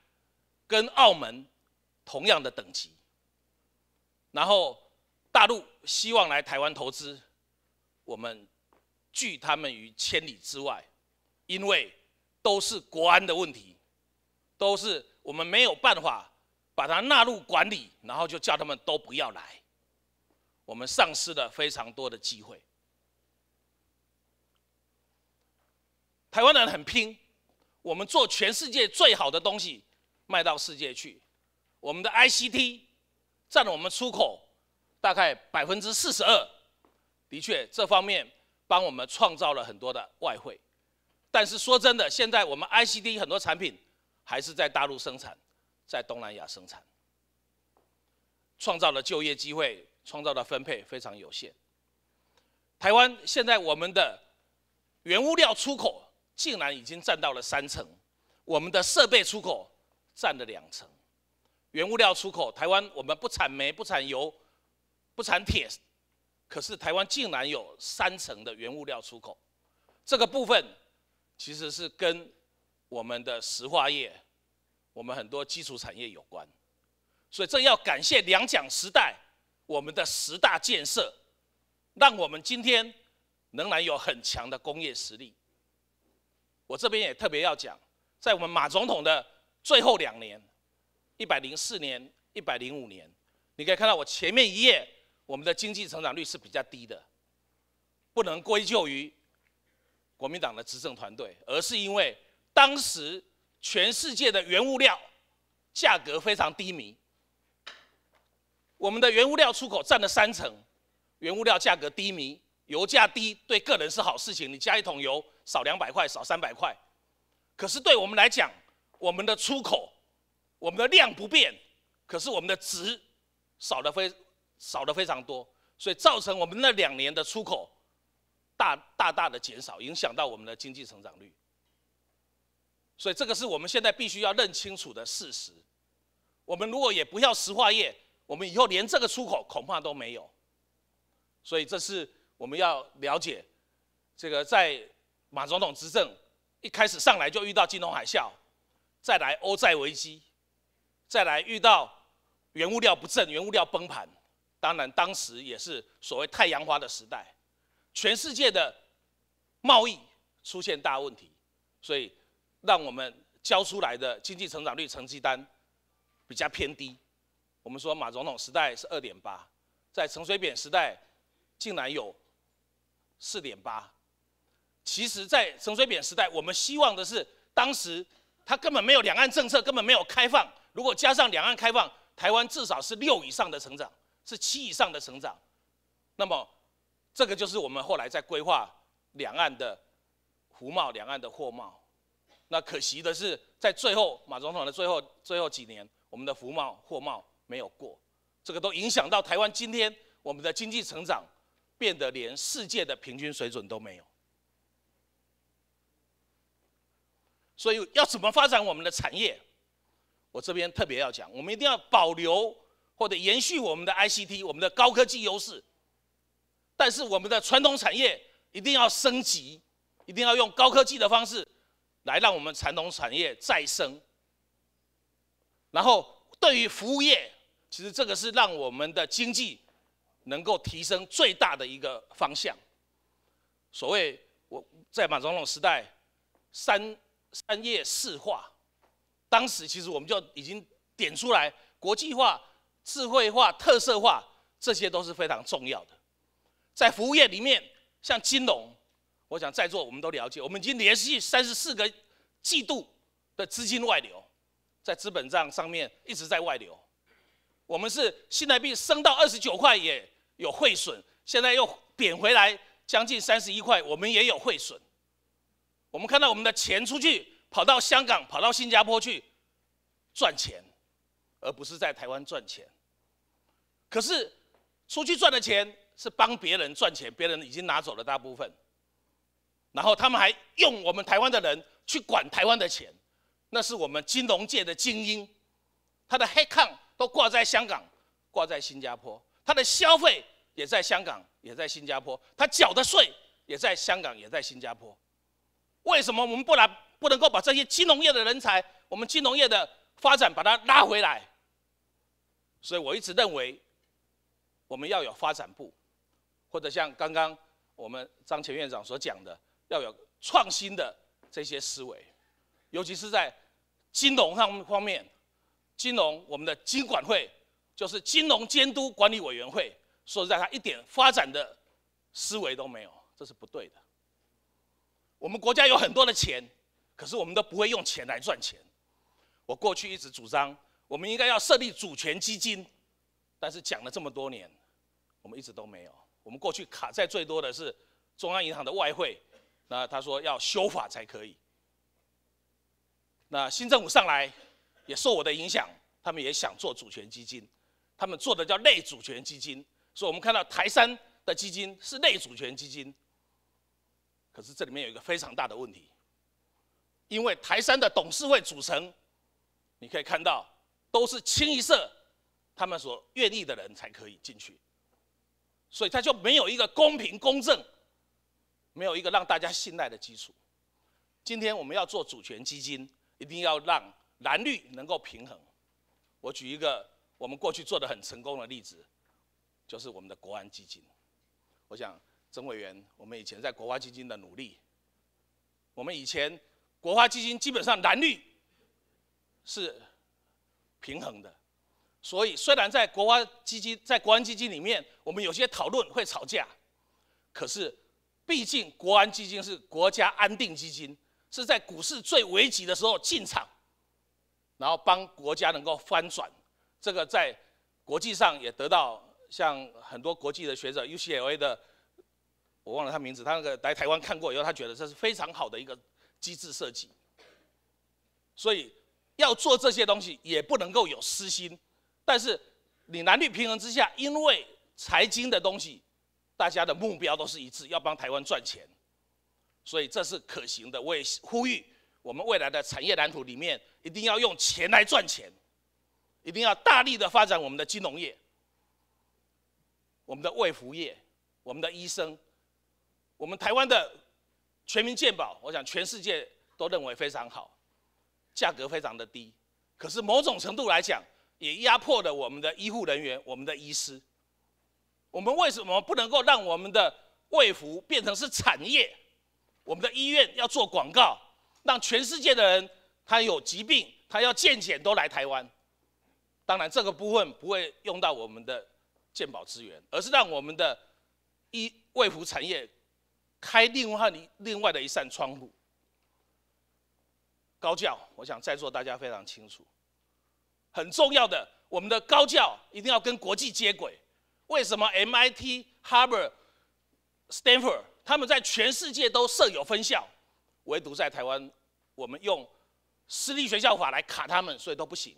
跟澳门同样的等级，然后大陆希望来台湾投资，我们拒他们于千里之外，因为都是国安的问题，都是我们没有办法把它纳入管理，然后就叫他们都不要来，我们丧失了非常多的机会。台湾人很拼，我们做全世界最好的东西，卖到世界去。我们的 ICT 占了我们出口大概百分之四十二，的确，这方面帮我们创造了很多的外汇。但是说真的，现在我们 ICT 很多产品还是在大陆生产，在东南亚生产，创造了就业机会，创造的分配非常有限。台湾现在我们的原物料出口。竟然已经占到了三成，我们的设备出口占了两成，原物料出口，台湾我们不产煤、不产油、不产铁，可是台湾竟然有三成的原物料出口，这个部分其实是跟我们的石化业、我们很多基础产业有关，所以这要感谢两蒋时代我们的十大建设，让我们今天仍然有很强的工业实力。我这边也特别要讲，在我们马总统的最后两年，一百零四年、一百零五年，你可以看到我前面一页，我们的经济成长率是比较低的，不能归咎于国民党的执政团队，而是因为当时全世界的原物料价格非常低迷，我们的原物料出口占了三成，原物料价格低迷，油价低，对个人是好事情，你加一桶油。少两百块，少三百块，可是对我们来讲，我们的出口，我们的量不变，可是我们的值，少的非少的非常多，所以造成我们那两年的出口，大大大的减少，影响到我们的经济成长率。所以这个是我们现在必须要认清楚的事实。我们如果也不要石化业，我们以后连这个出口恐怕都没有。所以这是我们要了解，这个在。马总统执政一开始上来就遇到金融海啸，再来欧债危机，再来遇到原物料不振、原物料崩盘。当然，当时也是所谓太阳花的时代，全世界的贸易出现大问题，所以让我们交出来的经济成长率成绩单比较偏低。我们说马总统时代是二点八，在陈水扁时代竟然有四点八。其实，在陈水扁时代，我们希望的是，当时他根本没有两岸政策，根本没有开放。如果加上两岸开放，台湾至少是六以上的成长，是七以上的成长。那么，这个就是我们后来在规划两岸的湖贸、两岸的货贸。那可惜的是，在最后马总统的最后最后几年，我们的服贸、货贸没有过，这个都影响到台湾今天我们的经济成长变得连世界的平均水准都没有。所以要怎么发展我们的产业？我这边特别要讲，我们一定要保留或者延续我们的 ICT，我们的高科技优势。但是我们的传统产业一定要升级，一定要用高科技的方式来让我们传统产业再生。然后对于服务业，其实这个是让我们的经济能够提升最大的一个方向。所谓我在马总统时代三。三业四化，当时其实我们就已经点出来，国际化、智慧化、特色化，这些都是非常重要的。在服务业里面，像金融，我想在座我们都了解，我们已经连续三十四个季度的资金外流，在资本账上面一直在外流。我们是新台币升到二十九块也有汇损，现在又贬回来将近三十一块，我们也有汇损。我们看到我们的钱出去，跑到香港、跑到新加坡去赚钱，而不是在台湾赚钱。可是出去赚的钱是帮别人赚钱，别人已经拿走了大部分。然后他们还用我们台湾的人去管台湾的钱，那是我们金融界的精英，他的黑抗都挂在香港、挂在新加坡，他的消费也在香港、也在新加坡，他缴的税也在香港、也在新加坡。为什么我们不能不能够把这些金融业的人才，我们金融业的发展把它拉回来？所以我一直认为，我们要有发展部，或者像刚刚我们张前院长所讲的，要有创新的这些思维，尤其是在金融上方面，金融我们的金管会就是金融监督管理委员会，说实在，他一点发展的思维都没有，这是不对的。我们国家有很多的钱，可是我们都不会用钱来赚钱。我过去一直主张，我们应该要设立主权基金，但是讲了这么多年，我们一直都没有。我们过去卡在最多的是中央银行的外汇，那他说要修法才可以。那新政府上来也受我的影响，他们也想做主权基金，他们做的叫内主权基金，所以我们看到台山的基金是内主权基金。可是这里面有一个非常大的问题，因为台山的董事会组成，你可以看到都是清一色，他们所愿意的人才可以进去，所以他就没有一个公平公正，没有一个让大家信赖的基础。今天我们要做主权基金，一定要让蓝绿能够平衡。我举一个我们过去做的很成功的例子，就是我们的国安基金。我想。曾委员，我们以前在国花基金的努力，我们以前国花基金基本上蓝绿是平衡的，所以虽然在国花基金在国安基金里面，我们有些讨论会吵架，可是毕竟国安基金是国家安定基金，是在股市最危急的时候进场，然后帮国家能够翻转，这个在国际上也得到像很多国际的学者 UCLA 的。我忘了他名字，他那个来台湾看过以后，他觉得这是非常好的一个机制设计。所以要做这些东西也不能够有私心，但是你男女平衡之下，因为财经的东西，大家的目标都是一致，要帮台湾赚钱，所以这是可行的。我也呼吁我们未来的产业蓝图里面，一定要用钱来赚钱，一定要大力的发展我们的金融业、我们的卫服业、我们的医生。我们台湾的全民健保，我想全世界都认为非常好，价格非常的低，可是某种程度来讲，也压迫了我们的医护人员、我们的医师。我们为什么不能够让我们的卫福变成是产业？我们的医院要做广告，让全世界的人他有疾病，他要健检都来台湾。当然这个部分不会用到我们的健保资源，而是让我们的医卫福产业。开另外一另外的一扇窗户。高教，我想在座大家非常清楚，很重要的，我们的高教一定要跟国际接轨。为什么 MIT、Harvard、Stanford 他们在全世界都设有分校，唯独在台湾，我们用私立学校法来卡他们，所以都不行。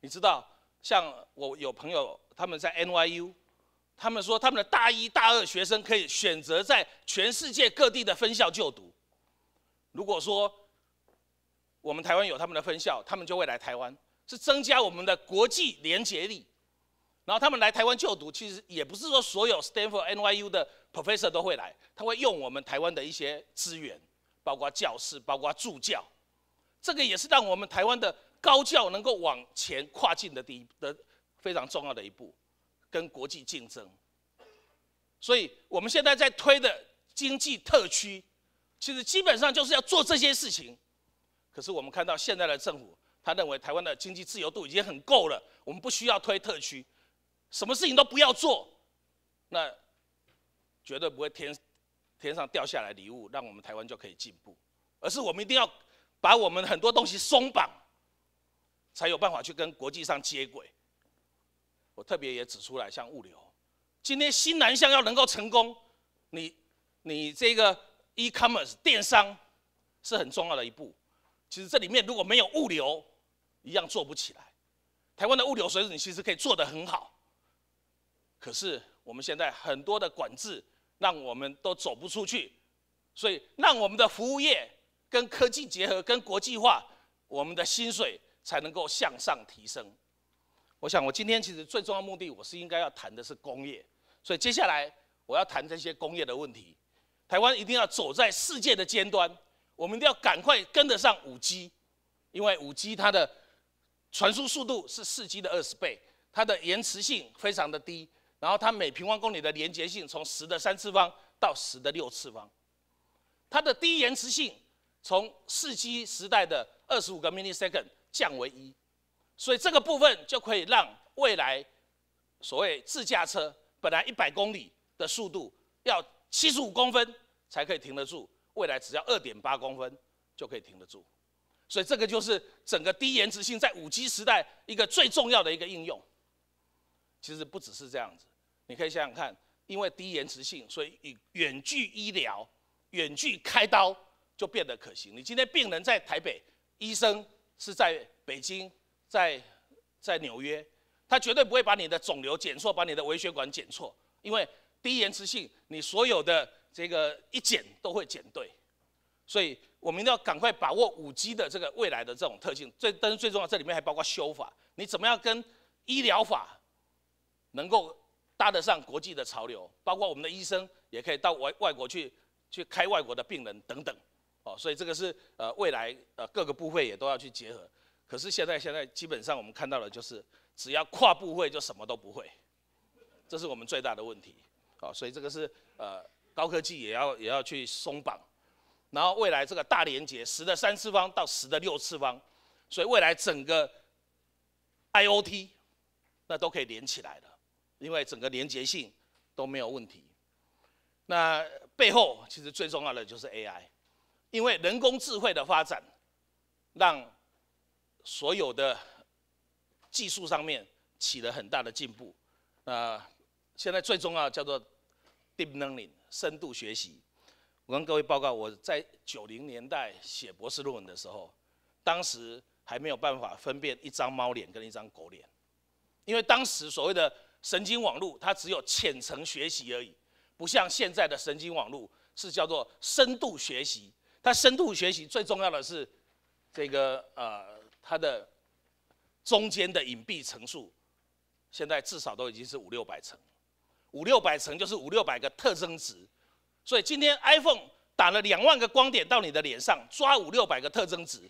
你知道，像我有朋友他们在 NYU。他们说，他们的大一、大二学生可以选择在全世界各地的分校就读。如果说我们台湾有他们的分校，他们就会来台湾，是增加我们的国际连结力。然后他们来台湾就读，其实也不是说所有 Stanford、NYU 的 Professor 都会来，他会用我们台湾的一些资源，包括教室、包括助教。这个也是让我们台湾的高教能够往前跨进的第一的非常重要的一步。跟国际竞争，所以我们现在在推的经济特区，其实基本上就是要做这些事情。可是我们看到现在的政府，他认为台湾的经济自由度已经很够了，我们不需要推特区，什么事情都不要做，那绝对不会天天上掉下来礼物让我们台湾就可以进步，而是我们一定要把我们很多东西松绑，才有办法去跟国际上接轨。我特别也指出来，像物流，今天新南向要能够成功，你你这个 e-commerce 电商是很重要的一步。其实这里面如果没有物流，一样做不起来。台湾的物流水准其实可以做得很好，可是我们现在很多的管制，让我们都走不出去。所以让我们的服务业跟科技结合、跟国际化，我们的薪水才能够向上提升。我想，我今天其实最重要目的，我是应该要谈的是工业，所以接下来我要谈这些工业的问题。台湾一定要走在世界的尖端，我们一定要赶快跟得上五 G，因为五 G 它的传输速度是四 G 的二十倍，它的延迟性非常的低，然后它每平方公里的连接性从十的三次方到十的六次方，它的低延迟性从四 G 时代的二十五个 millisecond 降为一。所以这个部分就可以让未来所谓自驾车本来一百公里的速度要七十五公分才可以停得住，未来只要二点八公分就可以停得住。所以这个就是整个低延迟性在五 G 时代一个最重要的一个应用。其实不只是这样子，你可以想想看，因为低延迟性，所以远距医疗、远距开刀就变得可行。你今天病人在台北，医生是在北京。在在纽约，他绝对不会把你的肿瘤检错，把你的微血管检错，因为低延迟性，你所有的这个一检都会检对，所以我们一定要赶快把握五 G 的这个未来的这种特性。最但是最重要，这里面还包括修法，你怎么样跟医疗法能够搭得上国际的潮流，包括我们的医生也可以到外外国去去开外国的病人等等，哦，所以这个是呃未来呃各个部位也都要去结合。可是现在，现在基本上我们看到的就是，只要跨部会就什么都不会，这是我们最大的问题，啊，所以这个是呃高科技也要也要去松绑，然后未来这个大连接十的三次方到十的六次方，所以未来整个 IOT 那都可以连起来了，因为整个连接性都没有问题，那背后其实最重要的就是 AI，因为人工智慧的发展让所有的技术上面起了很大的进步。那现在最重要叫做 deep learning 深度学习。我跟各位报告，我在九零年代写博士论文的时候，当时还没有办法分辨一张猫脸跟一张狗脸，因为当时所谓的神经网络它只有浅层学习而已，不像现在的神经网络是叫做深度学习。它深度学习最重要的是这个呃。它的中间的隐蔽层数，现在至少都已经是五六百层，五六百层就是五六百个特征值，所以今天 iPhone 打了两万个光点到你的脸上，抓五六百个特征值，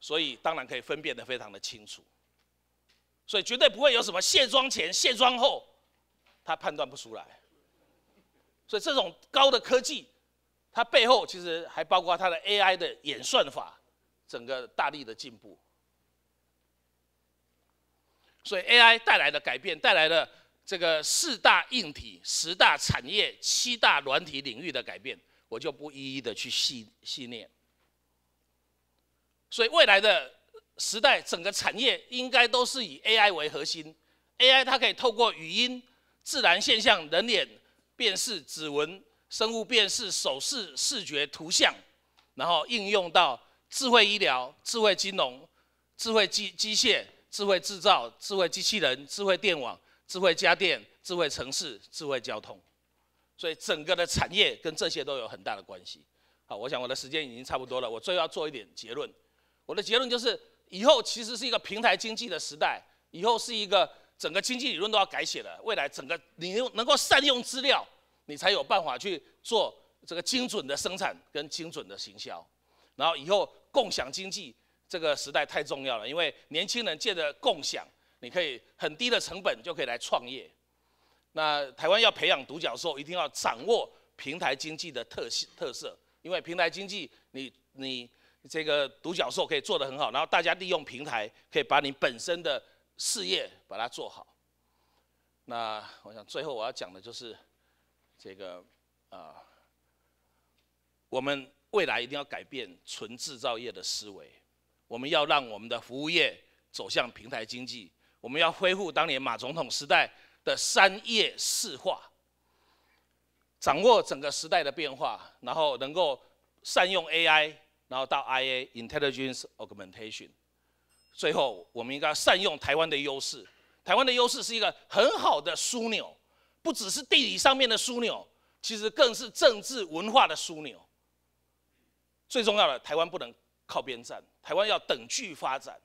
所以当然可以分辨的非常的清楚，所以绝对不会有什么卸妆前、卸妆后，它判断不出来。所以这种高的科技，它背后其实还包括它的 AI 的演算法。整个大力的进步，所以 AI 带来的改变，带来了这个四大硬体、十大产业、七大软体领域的改变，我就不一一的去细细念。所以未来的时代，整个产业应该都是以 AI 为核心。AI 它可以透过语音、自然现象、人脸辨识、指纹、生物辨识、手势、视觉图像，然后应用到。智慧医疗、智慧金融、智慧机机械、智慧制造、智慧机器人、智慧电网、智慧家电、智慧城市、智慧交通，所以整个的产业跟这些都有很大的关系。好，我想我的时间已经差不多了，我最后要做一点结论。我的结论就是，以后其实是一个平台经济的时代，以后是一个整个经济理论都要改写的未来。整个你用能够善用资料，你才有办法去做这个精准的生产跟精准的行销，然后以后。共享经济这个时代太重要了，因为年轻人借着共享，你可以很低的成本就可以来创业。那台湾要培养独角兽，一定要掌握平台经济的特性特色，因为平台经济，你你这个独角兽可以做得很好，然后大家利用平台可以把你本身的事业把它做好。那我想最后我要讲的就是这个啊，我们。未来一定要改变纯制造业的思维，我们要让我们的服务业走向平台经济，我们要恢复当年马总统时代的三业四化，掌握整个时代的变化，然后能够善用 AI，然后到 IA（Intelligence Augmentation），最后我们应该善用台湾的优势。台湾的优势是一个很好的枢纽，不只是地理上面的枢纽，其实更是政治文化的枢纽。最重要的，台湾不能靠边站，台湾要等距发展，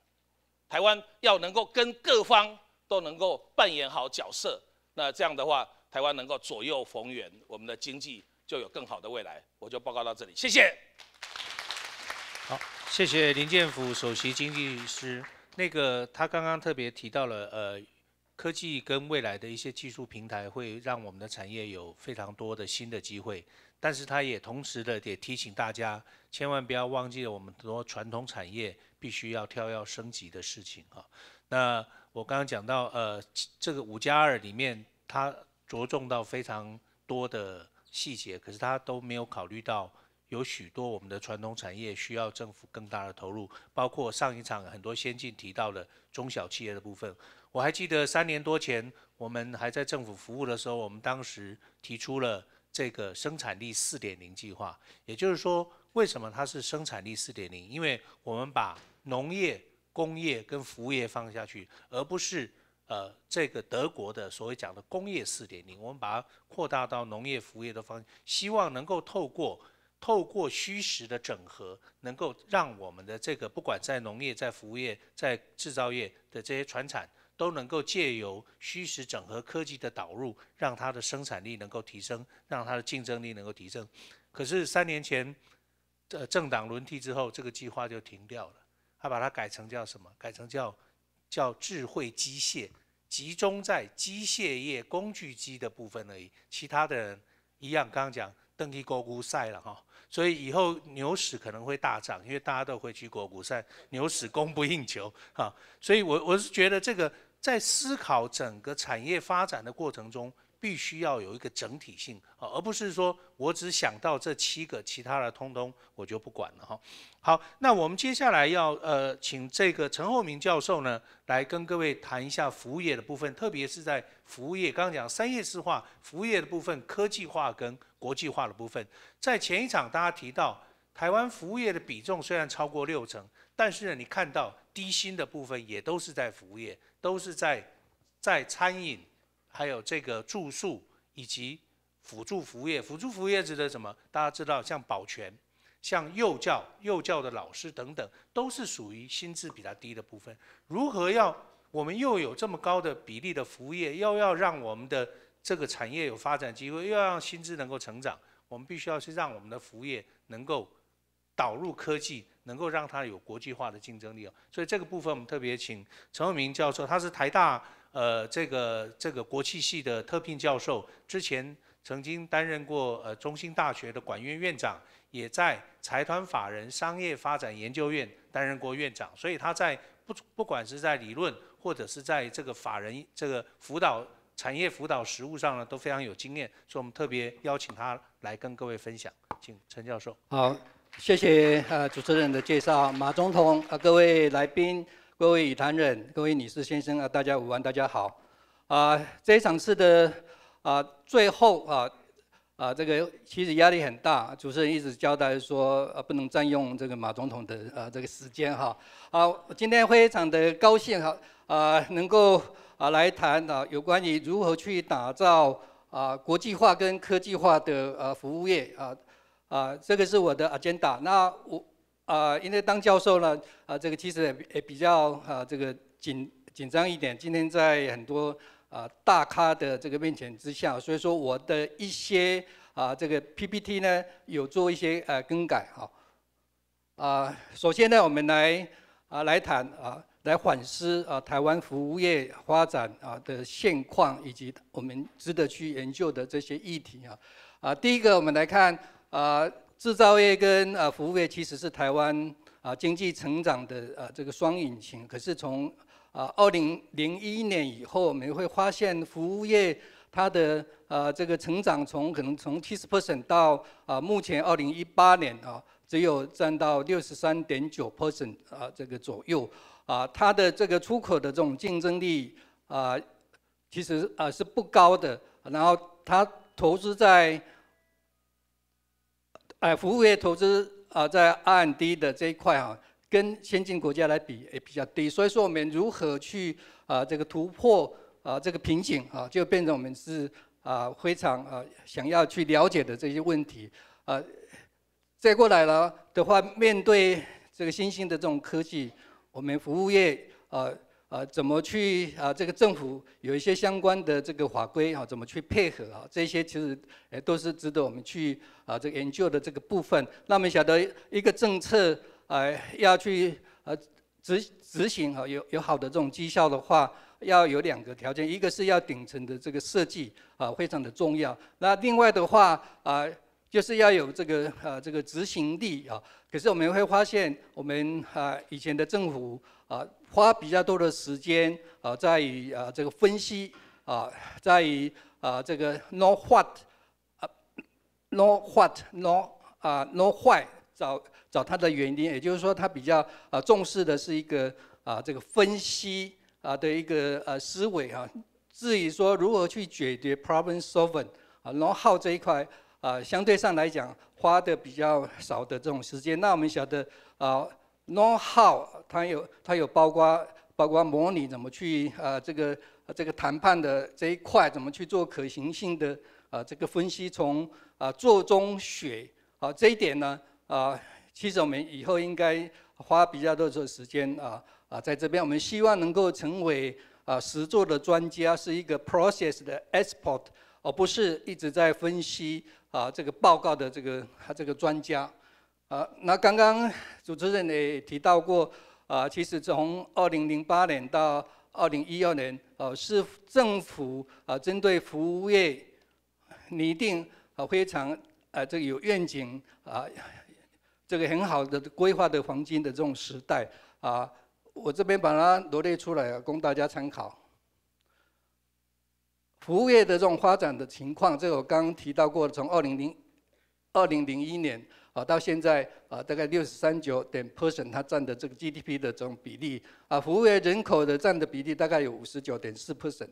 台湾要能够跟各方都能够扮演好角色，那这样的话，台湾能够左右逢源，我们的经济就有更好的未来。我就报告到这里，谢谢。好，谢谢林建福首席经济师。那个他刚刚特别提到了，呃，科技跟未来的一些技术平台会让我们的产业有非常多的新的机会，但是他也同时的也提醒大家。千万不要忘记了，我们很多传统产业必须要跳跃升级的事情啊。那我刚刚讲到，呃，这个五加二里面，它着重到非常多的细节，可是它都没有考虑到有许多我们的传统产业需要政府更大的投入，包括上一场很多先进提到的中小企业的部分。我还记得三年多前，我们还在政府服务的时候，我们当时提出了这个生产力四点零计划，也就是说。为什么它是生产力四点零？因为我们把农业、工业跟服务业放下去，而不是呃这个德国的所谓讲的工业四点零，我们把它扩大到农业、服务业的方，希望能够透过透过虚实的整合，能够让我们的这个不管在农业、在服务业、在制造业的这些传产，都能够借由虚实整合科技的导入，让它的生产力能够提升，让它的竞争力能够提升。可是三年前。呃，政党轮替之后，这个计划就停掉了，他把它改成叫什么？改成叫叫智慧机械，集中在机械业、工具机的部分而已，其他的人一样，刚刚讲登地沟股赛了哈，所以以后牛市可能会大涨，因为大家都会去国股赛，牛市供不应求哈，所以我我是觉得这个在思考整个产业发展的过程中。必须要有一个整体性，而不是说我只想到这七个，其他的通通我就不管了哈。好，那我们接下来要呃，请这个陈厚明教授呢来跟各位谈一下服务业的部分，特别是在服务业，刚刚讲三业四化，服务业的部分科技化跟国际化的部分。在前一场大家提到，台湾服务业的比重虽然超过六成，但是呢，你看到低薪的部分也都是在服务业，都是在在餐饮。还有这个住宿以及辅助服务业，辅助服务业指的什么？大家知道，像保全、像幼教、幼教的老师等等，都是属于薪资比较低的部分。如何要我们又有这么高的比例的服务业，又要让我们的这个产业有发展机会，又要让薪资能够成长？我们必须要去让我们的服务业能够导入科技，能够让它有国际化的竞争力哦，所以这个部分，我们特别请陈伟明教授，他是台大。呃，这个这个国际系的特聘教授，之前曾经担任过呃，中兴大学的管院院长，也在财团法人商业发展研究院担任过院长，所以他在不不管是在理论，或者是在这个法人这个辅导产业辅导实务上呢，都非常有经验，所以我们特别邀请他来跟各位分享，请陈教授。好，谢谢呃主持人的介绍，马总统啊，各位来宾。各位与谈人、各位女士、先生啊，大家午安，大家好。啊，这一场次的啊，最后啊，啊，这个其实压力很大，主持人一直交代说，呃，不能占用这个马总统的啊这个时间哈。好，今天非常的高兴哈，啊，能够啊来谈啊有关于如何去打造啊国际化跟科技化的呃服务业啊，啊，这个是我的 agenda。那我。啊，因为当教授呢，啊，这个其实也也比较啊，这个紧紧张一点。今天在很多啊大咖的这个面前之下，所以说我的一些啊这个 PPT 呢有做一些呃更改哈。啊，首先呢，我们来啊来谈啊来反思啊台湾服务业发展啊的现况，以及我们值得去研究的这些议题啊。啊，第一个我们来看啊。制造业跟啊服务业其实是台湾啊经济成长的啊这个双引擎。可是从啊二零零一年以后，我们会发现服务业它的啊这个成长从可能从七十 percent 到啊目前二零一八年啊只有占到六十三点九 percent 啊这个左右啊它的这个出口的这种竞争力啊其实啊是不高的。然后它投资在哎，服务业投资啊，在 R&D 的这一块啊，跟先进国家来比也比较低，所以说我们如何去啊，这个突破啊，这个瓶颈啊，就变成我们是啊，非常啊，想要去了解的这些问题啊。再过来了的话，面对这个新兴的这种科技，我们服务业啊。啊，怎么去啊？这个政府有一些相关的这个法规啊，怎么去配合啊？这些其实诶都是值得我们去啊，这研究的这个部分。那么晓得一个政策啊要去呃执执行啊，有有好的这种绩效的话，要有两个条件，一个是要顶层的这个设计啊，非常的重要。那另外的话啊，就是要有这个啊，这个执行力啊。可是我们会发现，我们啊以前的政府啊花比较多的时间啊在于啊这个分析啊在于啊这个 no what 啊 no what no 啊 no why 找找它的原因，也就是说它比较啊重视的是一个啊这个分析啊的一个呃思维啊，至于说如何去解决 problem solving 啊 no how 这一块。啊，相对上来讲，花的比较少的这种时间。那我们晓得，啊，know how 它有它有包括包括模拟怎么去啊这个这个谈判的这一块怎么去做可行性的啊这个分析从啊做中学。好，这一点呢，啊，其实我们以后应该花比较多的时间啊啊，在这边我们希望能够成为啊实作的专家，是一个 process 的 expert。而不是一直在分析啊这个报告的这个他这个专家啊，那刚刚主持人也提到过啊，其实从二零零八年到二零一二年，啊，是政府啊针对服务业拟定啊非常啊这个有愿景啊这个很好的规划的黄金的这种时代啊，我这边把它罗列出来供大家参考。服务业的这种发展的情况，这个我刚刚提到过，从二零零二零零一年啊到现在啊，大概六十三九点 percent 它占的这个 GDP 的这种比例啊，服务业人口的占的比例大概有五十九点四 percent。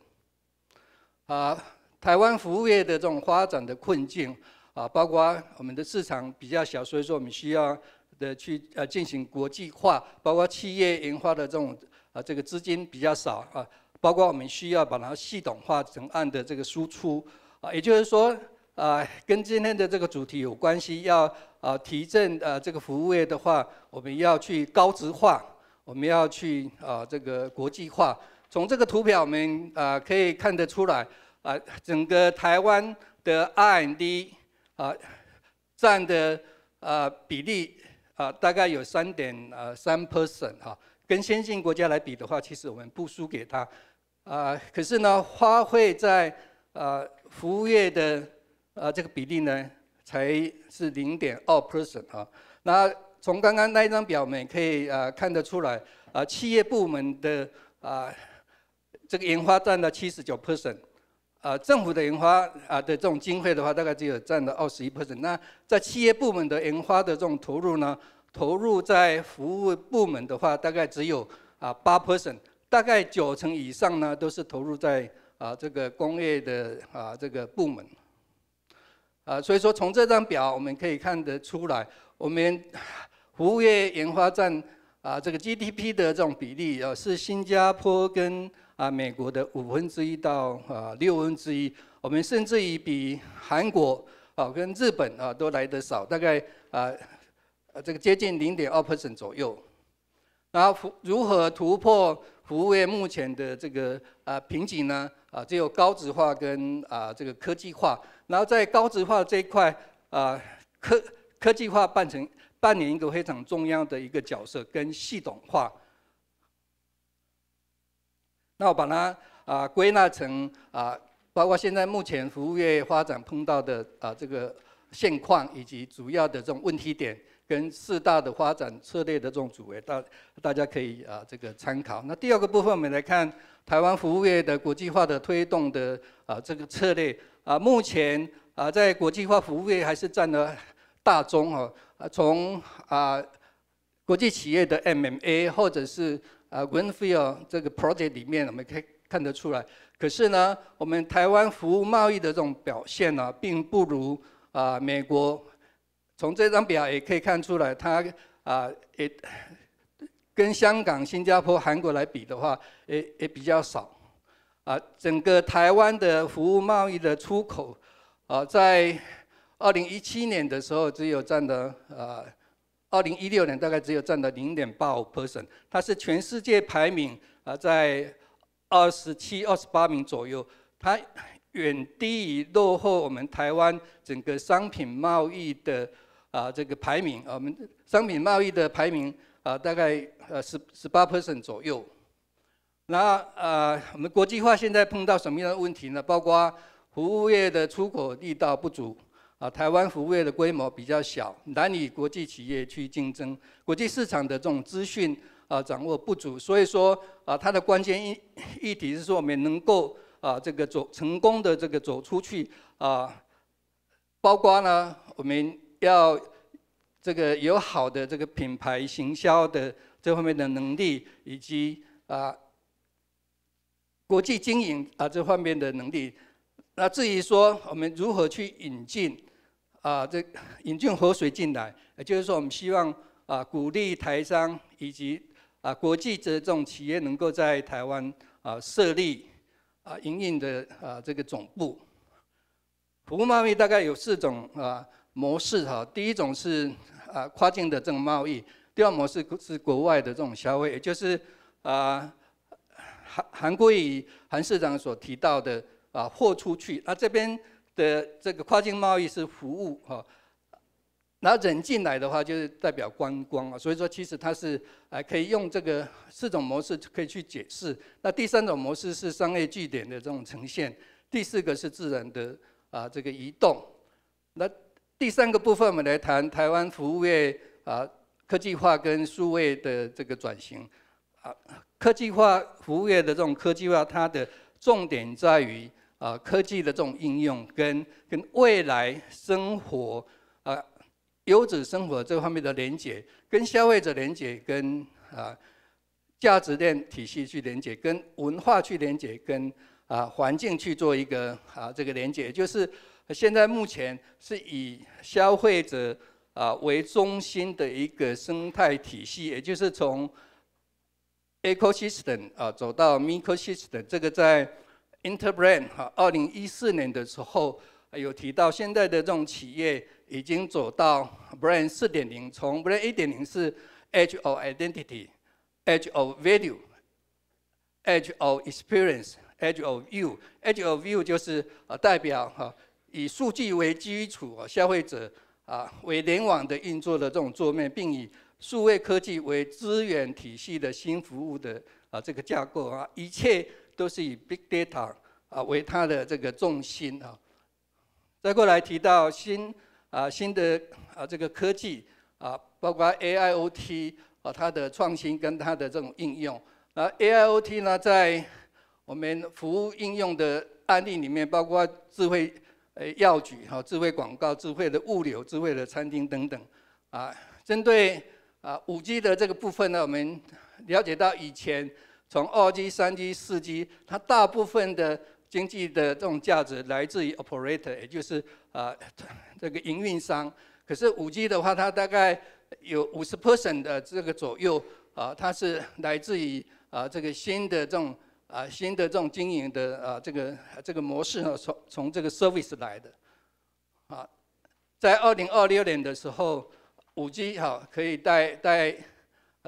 啊，台湾服务业的这种发展的困境啊，包括我们的市场比较小，所以说我们需要的去呃进行国际化，包括企业研发的这种啊这个资金比较少啊。包括我们需要把它系统化成案的这个输出啊，也就是说啊，跟今天的这个主题有关系，要啊提振啊这个服务业的话，我们要去高质化，我们要去啊这个国际化。从这个图表我们啊可以看得出来啊，整个台湾的 R&D 啊占的啊比例啊大概有三点啊三 percent 哈，跟先进国家来比的话，其实我们不输给他。啊，可是呢，花费在啊服务业的啊这个比例呢，才是零点二 percent 啊。那从刚刚那一张表我们可以啊看得出来，啊企业部门的啊这个研发占了七十九 percent，啊政府的研发啊的这种经费的话，大概只有占了二十一 percent。那在企业部门的研发的这种投入呢，投入在服务部门的话，大概只有啊八 percent。大概九成以上呢，都是投入在啊这个工业的啊这个部门。啊，所以说从这张表我们可以看得出来，我们服务业研发占啊这个 GDP 的这种比例啊，是新加坡跟啊美国的五分之一到啊六分之一。我们甚至于比韩国啊跟日本啊都来得少，大概啊这个接近零点二 percent 左右。那后如何突破？服务业目前的这个啊瓶颈呢，啊只有高质化跟啊这个科技化。然后在高质化这一块，啊科科技化扮成扮演一个非常重要的一个角色，跟系统化。那我把它啊归纳成啊，包括现在目前服务业发展碰到的啊这个现况，以及主要的这种问题点。跟四大的发展策略的这种组委，大大家可以啊这个参考。那第二个部分，我们来看台湾服务业的国际化的推动的啊这个策略啊，目前啊在国际化服务业还是占了大宗哦。从啊国际企业的 MMA 或者是啊 g r e n f i e l d 这个 project 里面，我们可以看得出来。可是呢，我们台湾服务贸易的这种表现呢，并不如啊美国。从这张表也可以看出来，它啊也跟香港、新加坡、韩国来比的话，也也比较少。啊，整个台湾的服务贸易的出口，啊，在二零一七年的时候，只有占的啊，二零一六年大概只有占的零点八五 percent，它是全世界排名啊在二十七、二十八名左右，它远低于落后我们台湾整个商品贸易的。啊，这个排名啊，我们商品贸易的排名啊，大概呃十十八 percent 左右。那呃我们国际化现在碰到什么样的问题呢？包括服务业的出口力道不足啊，台湾服务业的规模比较小，难以国际企业去竞争，国际市场的这种资讯啊掌握不足。所以说啊，它的关键议议题是说，我们能够啊这个走成功的这个走出去啊，包括呢我们。要这个有好的这个品牌行销的这方面的能力，以及啊国际经营啊这方面的能力。那至于说我们如何去引进啊这引进活水进来，也就是说我们希望啊鼓励台商以及啊国际的这种企业能够在台湾啊设立啊营运的啊这个总部。服务贸易大概有四种啊。模式哈，第一种是啊跨境的这种贸易，第二模式是国外的这种消费，也就是啊韩韩国语韩市长所提到的啊货出去，那这边的这个跨境贸易是服务哈，那后人进来的话就是代表观光啊，所以说其实它是啊可以用这个四种模式可以去解释。那第三种模式是商业据点的这种呈现，第四个是自然的啊这个移动，那。第三个部分，我们来谈台湾服务业啊科技化跟数位的这个转型啊科技化服务业的这种科技化，它的重点在于啊科技的这种应用跟跟未来生活啊优质生活这方面的连接，跟消费者连接，跟啊价值链体系去连接，跟文化去连接，跟啊环境去做一个啊这个连接，就是。现在目前是以消费者啊为中心的一个生态体系，也就是从 ecosystem 啊走到 micro system。这个在 interbrand 哈，二零一四年的时候有提到，现在的这种企业已经走到 brand 四点零。从 brand 一点零是 edge of identity、edge of value、edge of experience、edge of you。edge of you 就是呃代表哈。以数据为基础啊，消费者啊为联网的运作的这种桌面，并以数位科技为资源体系的新服务的啊这个架构啊，一切都是以 Big Data 啊为它的这个重心啊。再过来提到新啊新的啊这个科技啊，包括 AIoT 啊它的创新跟它的这种应用啊 AIoT 呢，在我们服务应用的案例里面，包括智慧。呃，药局哈，智慧广告、智慧的物流、智慧的餐厅等等，啊，针对啊五 G 的这个部分呢，我们了解到以前从二 G、三 G、四 G，它大部分的经济的这种价值来自于 operator，也就是啊这个营运商。可是五 G 的话，它大概有五十 percent 的这个左右，啊，它是来自于啊这个新的这种。啊，新的这种经营的啊，这个这个模式呢，从从这个 service 来的，啊，在二零二六年的时候，五 G 哈可以带带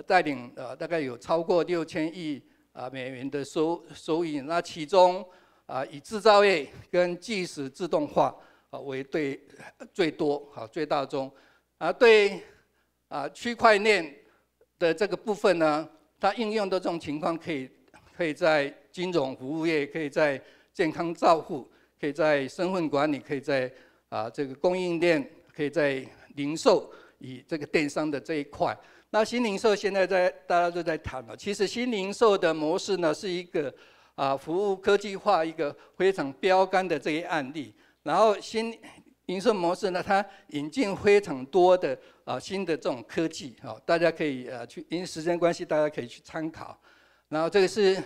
带领啊，大概有超过六千亿啊美元的收收益，那其中啊，以制造业跟即时自动化啊为对最多啊最大宗，啊对啊，区块链的这个部分呢，它应用的这种情况可以。可以在金融服务业，可以在健康照护，可以在身份管理，可以在啊这个供应链，可以在零售以这个电商的这一块。那新零售现在在大家都在谈了，其实新零售的模式呢是一个啊服务科技化一个非常标杆的这一案例。然后新零售模式呢，它引进非常多的啊新的这种科技啊，大家可以呃去，因为时间关系，大家可以去参考。然后这个是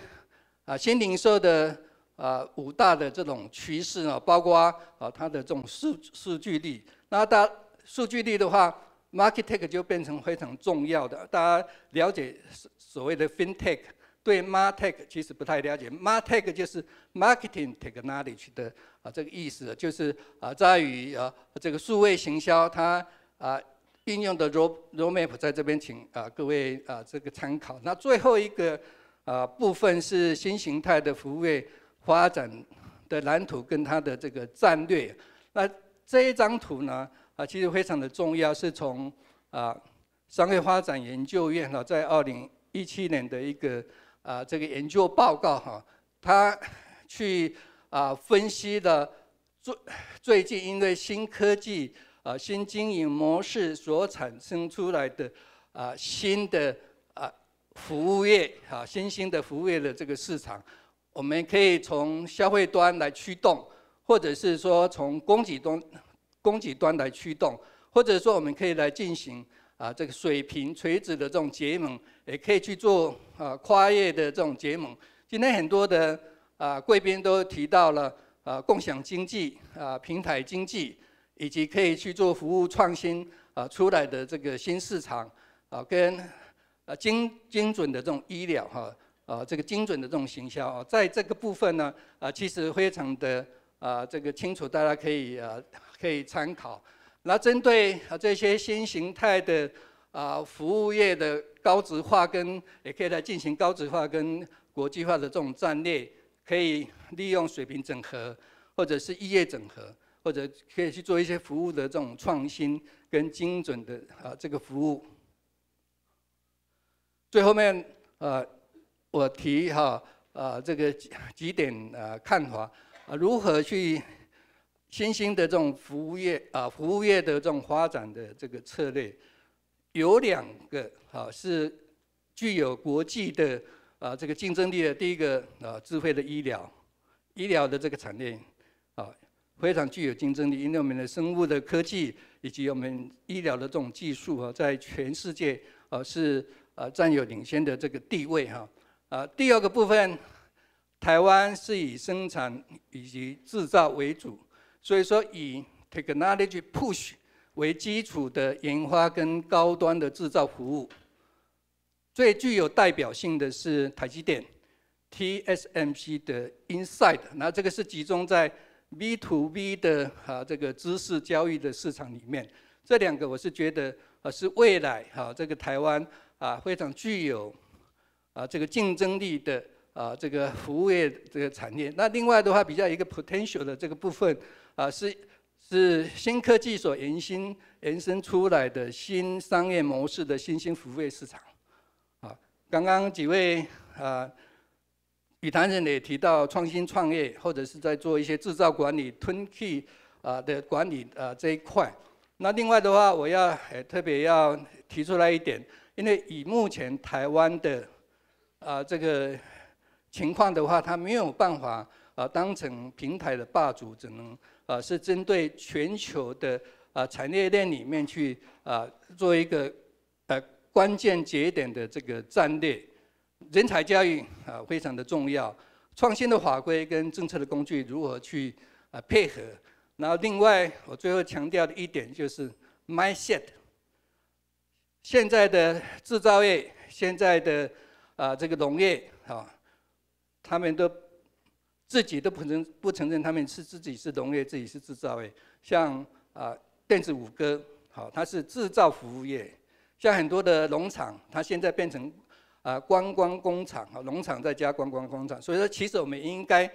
啊新零售的啊五大的这种趋势啊，包括啊它的这种数数据力。那大数据力的话，market tech 就变成非常重要的。大家了解所谓的 fin tech，对 market 其实不太了解。market 就是 marketing technology 的啊这个意思，就是啊在于啊这个数位行销它啊应用的 ro roadmap 在这边，请啊各位啊这个参考。那最后一个。啊，部分是新形态的服务业发展的蓝图跟它的这个战略。那这一张图呢，啊，其实非常的重要，是从啊商业发展研究院哈，在二零一七年的一个啊这个研究报告哈，他去啊分析的最最近因为新科技啊新经营模式所产生出来的啊新的。服务业啊，新兴的服务业的这个市场，我们可以从消费端来驱动，或者是说从供给端供给端来驱动，或者说我们可以来进行啊这个水平、垂直的这种结盟，也可以去做啊跨越的这种结盟。今天很多的啊贵宾都提到了啊共享经济啊平台经济，以及可以去做服务创新啊出来的这个新市场啊跟。精精准的这种医疗哈，啊，这个精准的这种行销，啊，在这个部分呢，啊，其实非常的啊，这个清楚，大家可以啊，可以参考。那针对啊这些新形态的啊服务业的高质化，跟也可以来进行高质化跟国际化的这种战略，可以利用水平整合，或者是异业整合，或者可以去做一些服务的这种创新跟精准的啊这个服务。最后面，呃，我提哈，呃，这个几几点呃看法，啊，如何去新兴的这种服务业，啊，服务业的这种发展的这个策略，有两个，啊，是具有国际的啊这个竞争力的。第一个，啊，智慧的医疗，医疗的这个产业，啊，非常具有竞争力，因为我们的生物的科技以及我们医疗的这种技术啊，在全世界啊是。啊，占有领先的这个地位哈。啊，第二个部分，台湾是以生产以及制造为主，所以说以 technology push 为基础的研发跟高端的制造服务，最具有代表性的是台积电 TSMC 的 inside。那这个是集中在 B to B 的啊这个知识交易的市场里面。这两个我是觉得啊是未来哈这个台湾。啊，非常具有啊这个竞争力的啊这个服务业这个产业。那另外的话，比较一个 potential 的这个部分啊，是是新科技所延伸延伸出来的新商业模式的新兴服务业市场。啊，刚刚几位啊，李谈人也提到创新创业，或者是在做一些制造管理、t w e n t 啊的管理啊这一块。那另外的话，我要特别要提出来一点。因为以目前台湾的啊这个情况的话，它没有办法啊当成平台的霸主，只能啊是针对全球的啊产业链里面去啊做一个呃关键节点的这个战略。人才教育啊非常的重要，创新的法规跟政策的工具如何去啊配合。然后另外我最后强调的一点就是 mindset。现在的制造业，现在的啊这个农业啊，他们都自己都不承不承认他们是自己是农业，自己是制造业。像啊电子五哥，好，它是制造服务业。像很多的农场，它现在变成啊观光工厂，啊农场再加观光工厂。所以说，其实我们应该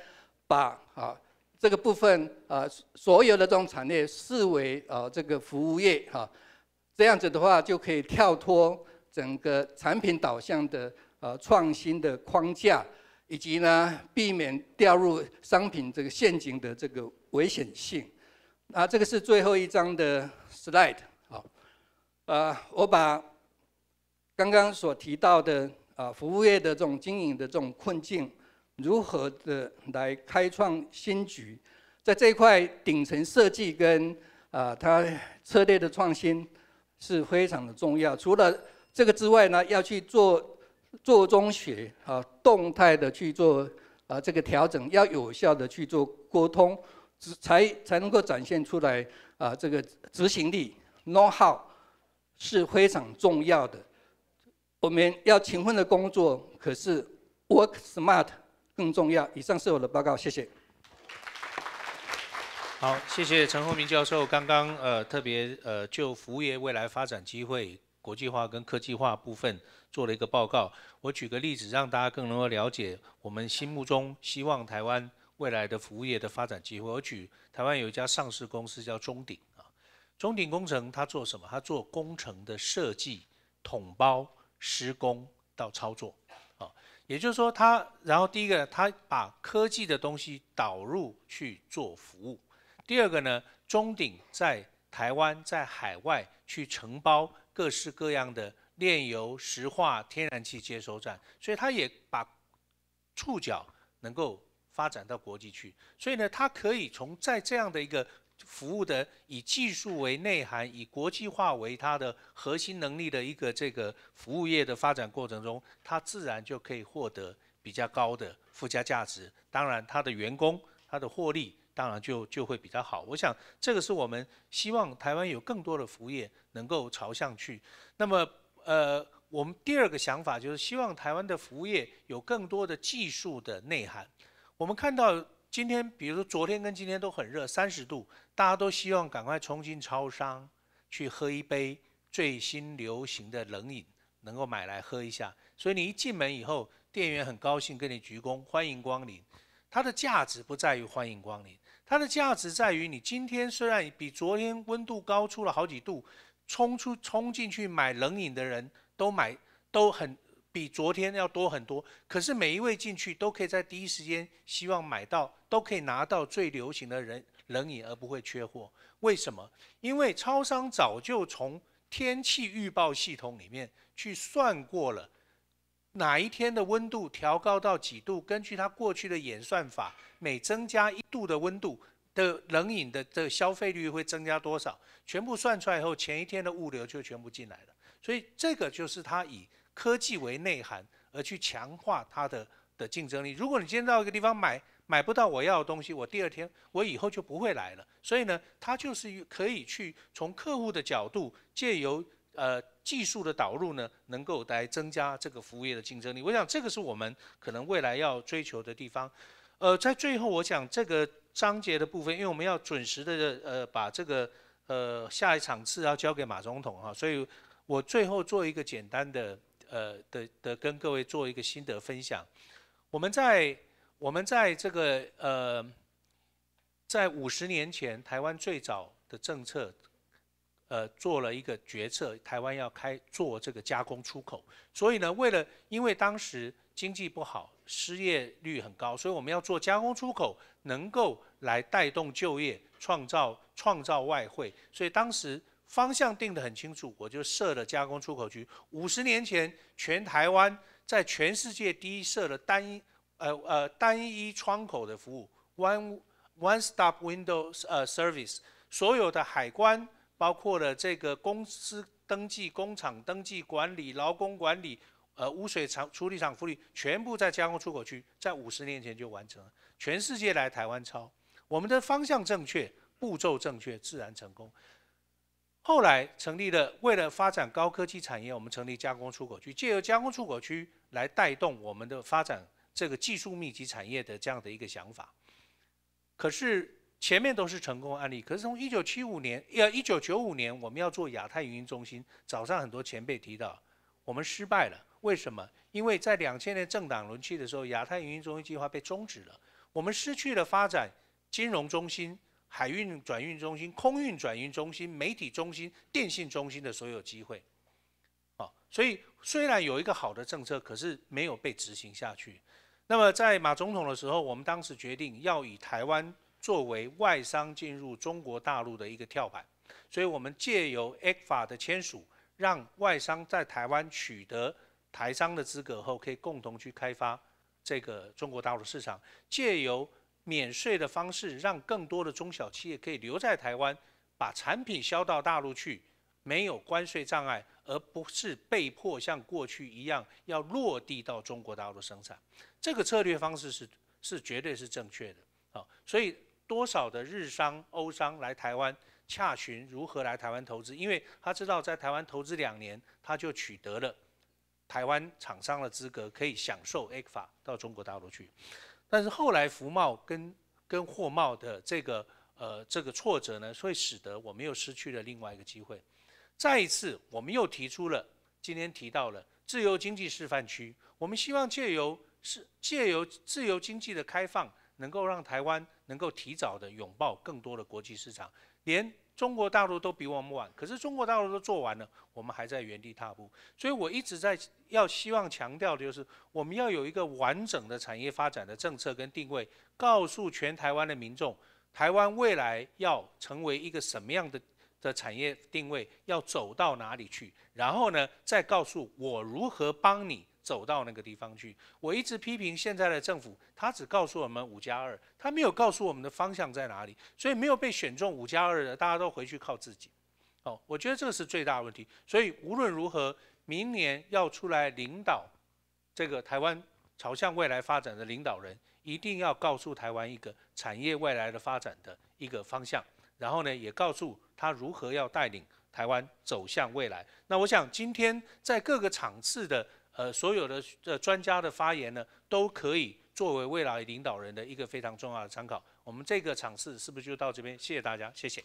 把啊这个部分啊所有的这种产业视为啊这个服务业哈。这样子的话，就可以跳脱整个产品导向的呃创新的框架，以及呢避免掉入商品这个陷阱的这个危险性。啊，这个是最后一张的 slide。好，呃，我把刚刚所提到的啊服务业的这种经营的这种困境，如何的来开创新局，在这一块顶层设计跟啊它策略的创新。是非常的重要。除了这个之外呢，要去做做中学啊，动态的去做啊这个调整，要有效的去做沟通，才才能够展现出来啊这个执行力 know how 是非常重要的。我们要勤奋的工作，可是 work smart 更重要。以上是我的报告，谢谢。好，谢谢陈宏明教授。刚刚呃特别呃就服务业未来发展机会、国际化跟科技化部分做了一个报告。我举个例子，让大家更能够了解我们心目中希望台湾未来的服务业的发展机会。我举台湾有一家上市公司叫中鼎啊，中鼎工程它做什么？它做工程的设计、统包、施工到操作，啊，也就是说它，然后第一个它把科技的东西导入去做服务。第二个呢，中鼎在台湾、在海外去承包各式各样的炼油、石化、天然气接收站，所以它也把触角能够发展到国际去。所以呢，它可以从在这样的一个服务的以技术为内涵、以国际化为它的核心能力的一个这个服务业的发展过程中，它自然就可以获得比较高的附加价值。当然，它的员工、它的获利。当然就就会比较好。我想这个是我们希望台湾有更多的服务业能够朝向去。那么呃，我们第二个想法就是希望台湾的服务业有更多的技术的内涵。我们看到今天，比如说昨天跟今天都很热，三十度，大家都希望赶快冲进超商去喝一杯最新流行的冷饮，能够买来喝一下。所以你一进门以后，店员很高兴跟你鞠躬，欢迎光临。它的价值不在于欢迎光临。它的价值在于，你今天虽然比昨天温度高出了好几度，冲出冲进去买冷饮的人都买都很比昨天要多很多。可是每一位进去都可以在第一时间希望买到，都可以拿到最流行的人冷饮，而不会缺货。为什么？因为超商早就从天气预报系统里面去算过了。哪一天的温度调高到几度？根据它过去的演算法，每增加一度的温度的冷饮的个消费率会增加多少？全部算出来以后，前一天的物流就全部进来了。所以这个就是它以科技为内涵，而去强化它的的竞争力。如果你今天到一个地方买买不到我要的东西，我第二天我以后就不会来了。所以呢，它就是可以去从客户的角度，借由呃。技术的导入呢，能够来增加这个服务业的竞争力。我想这个是我们可能未来要追求的地方。呃，在最后，我想这个章节的部分，因为我们要准时的呃，把这个呃下一场次要交给马总统哈，所以我最后做一个简单的呃的的跟各位做一个心得分享。我们在我们在这个呃，在五十年前，台湾最早的政策。呃，做了一个决策，台湾要开做这个加工出口。所以呢，为了因为当时经济不好，失业率很高，所以我们要做加工出口，能够来带动就业，创造创造外汇。所以当时方向定得很清楚，我就设了加工出口局。五十年前，全台湾在全世界第一设了单一呃呃单一窗口的服务 （One One Stop Window 呃 Service），所有的海关。包括了这个公司登记、工厂登记管理、劳工管理、呃污水厂处理厂处理，全部在加工出口区，在五十年前就完成了。全世界来台湾抄，我们的方向正确，步骤正确，自然成功。后来成立了，为了发展高科技产业，我们成立加工出口区，借由加工出口区来带动我们的发展，这个技术密集产业的这样的一个想法。可是。前面都是成功案例，可是从一九七五年，呃一九九五年，我们要做亚太营运中心。早上很多前辈提到，我们失败了，为什么？因为在两千年政党轮替的时候，亚太营运中心计划被终止了，我们失去了发展金融中心、海运转运中心、空运转运中心、媒体中心、电信中心的所有机会。哦，所以虽然有一个好的政策，可是没有被执行下去。那么在马总统的时候，我们当时决定要以台湾。作为外商进入中国大陆的一个跳板，所以我们借由 FTA 的签署，让外商在台湾取得台商的资格后，可以共同去开发这个中国大陆市场。借由免税的方式，让更多的中小企业可以留在台湾，把产品销到大陆去，没有关税障碍，而不是被迫像过去一样要落地到中国大陆生产。这个策略方式是是绝对是正确的啊，所以。多少的日商、欧商来台湾洽询如何来台湾投资？因为他知道在台湾投资两年，他就取得了台湾厂商的资格，可以享受 A 股法到中国大陆去。但是后来福茂跟跟货贸的这个呃这个挫折呢，会使得我们又失去了另外一个机会。再一次，我们又提出了今天提到了自由经济示范区，我们希望借由是借由自由经济的开放，能够让台湾。能够提早的拥抱更多的国际市场，连中国大陆都比我们晚，可是中国大陆都做完了，我们还在原地踏步。所以，我一直在要希望强调的就是，我们要有一个完整的产业发展的政策跟定位，告诉全台湾的民众，台湾未来要成为一个什么样的的产业定位，要走到哪里去，然后呢，再告诉我如何帮你。走到那个地方去。我一直批评现在的政府，他只告诉我们五加二，他没有告诉我们的方向在哪里，所以没有被选中五加二的，大家都回去靠自己。哦，我觉得这个是最大的问题。所以无论如何，明年要出来领导这个台湾朝向未来发展的领导人，一定要告诉台湾一个产业未来的发展的一个方向，然后呢，也告诉他如何要带领台湾走向未来。那我想今天在各个场次的。呃，所有的呃专家的发言呢，都可以作为未来领导人的一个非常重要的参考。我们这个场次是不是就到这边？谢谢大家，谢谢。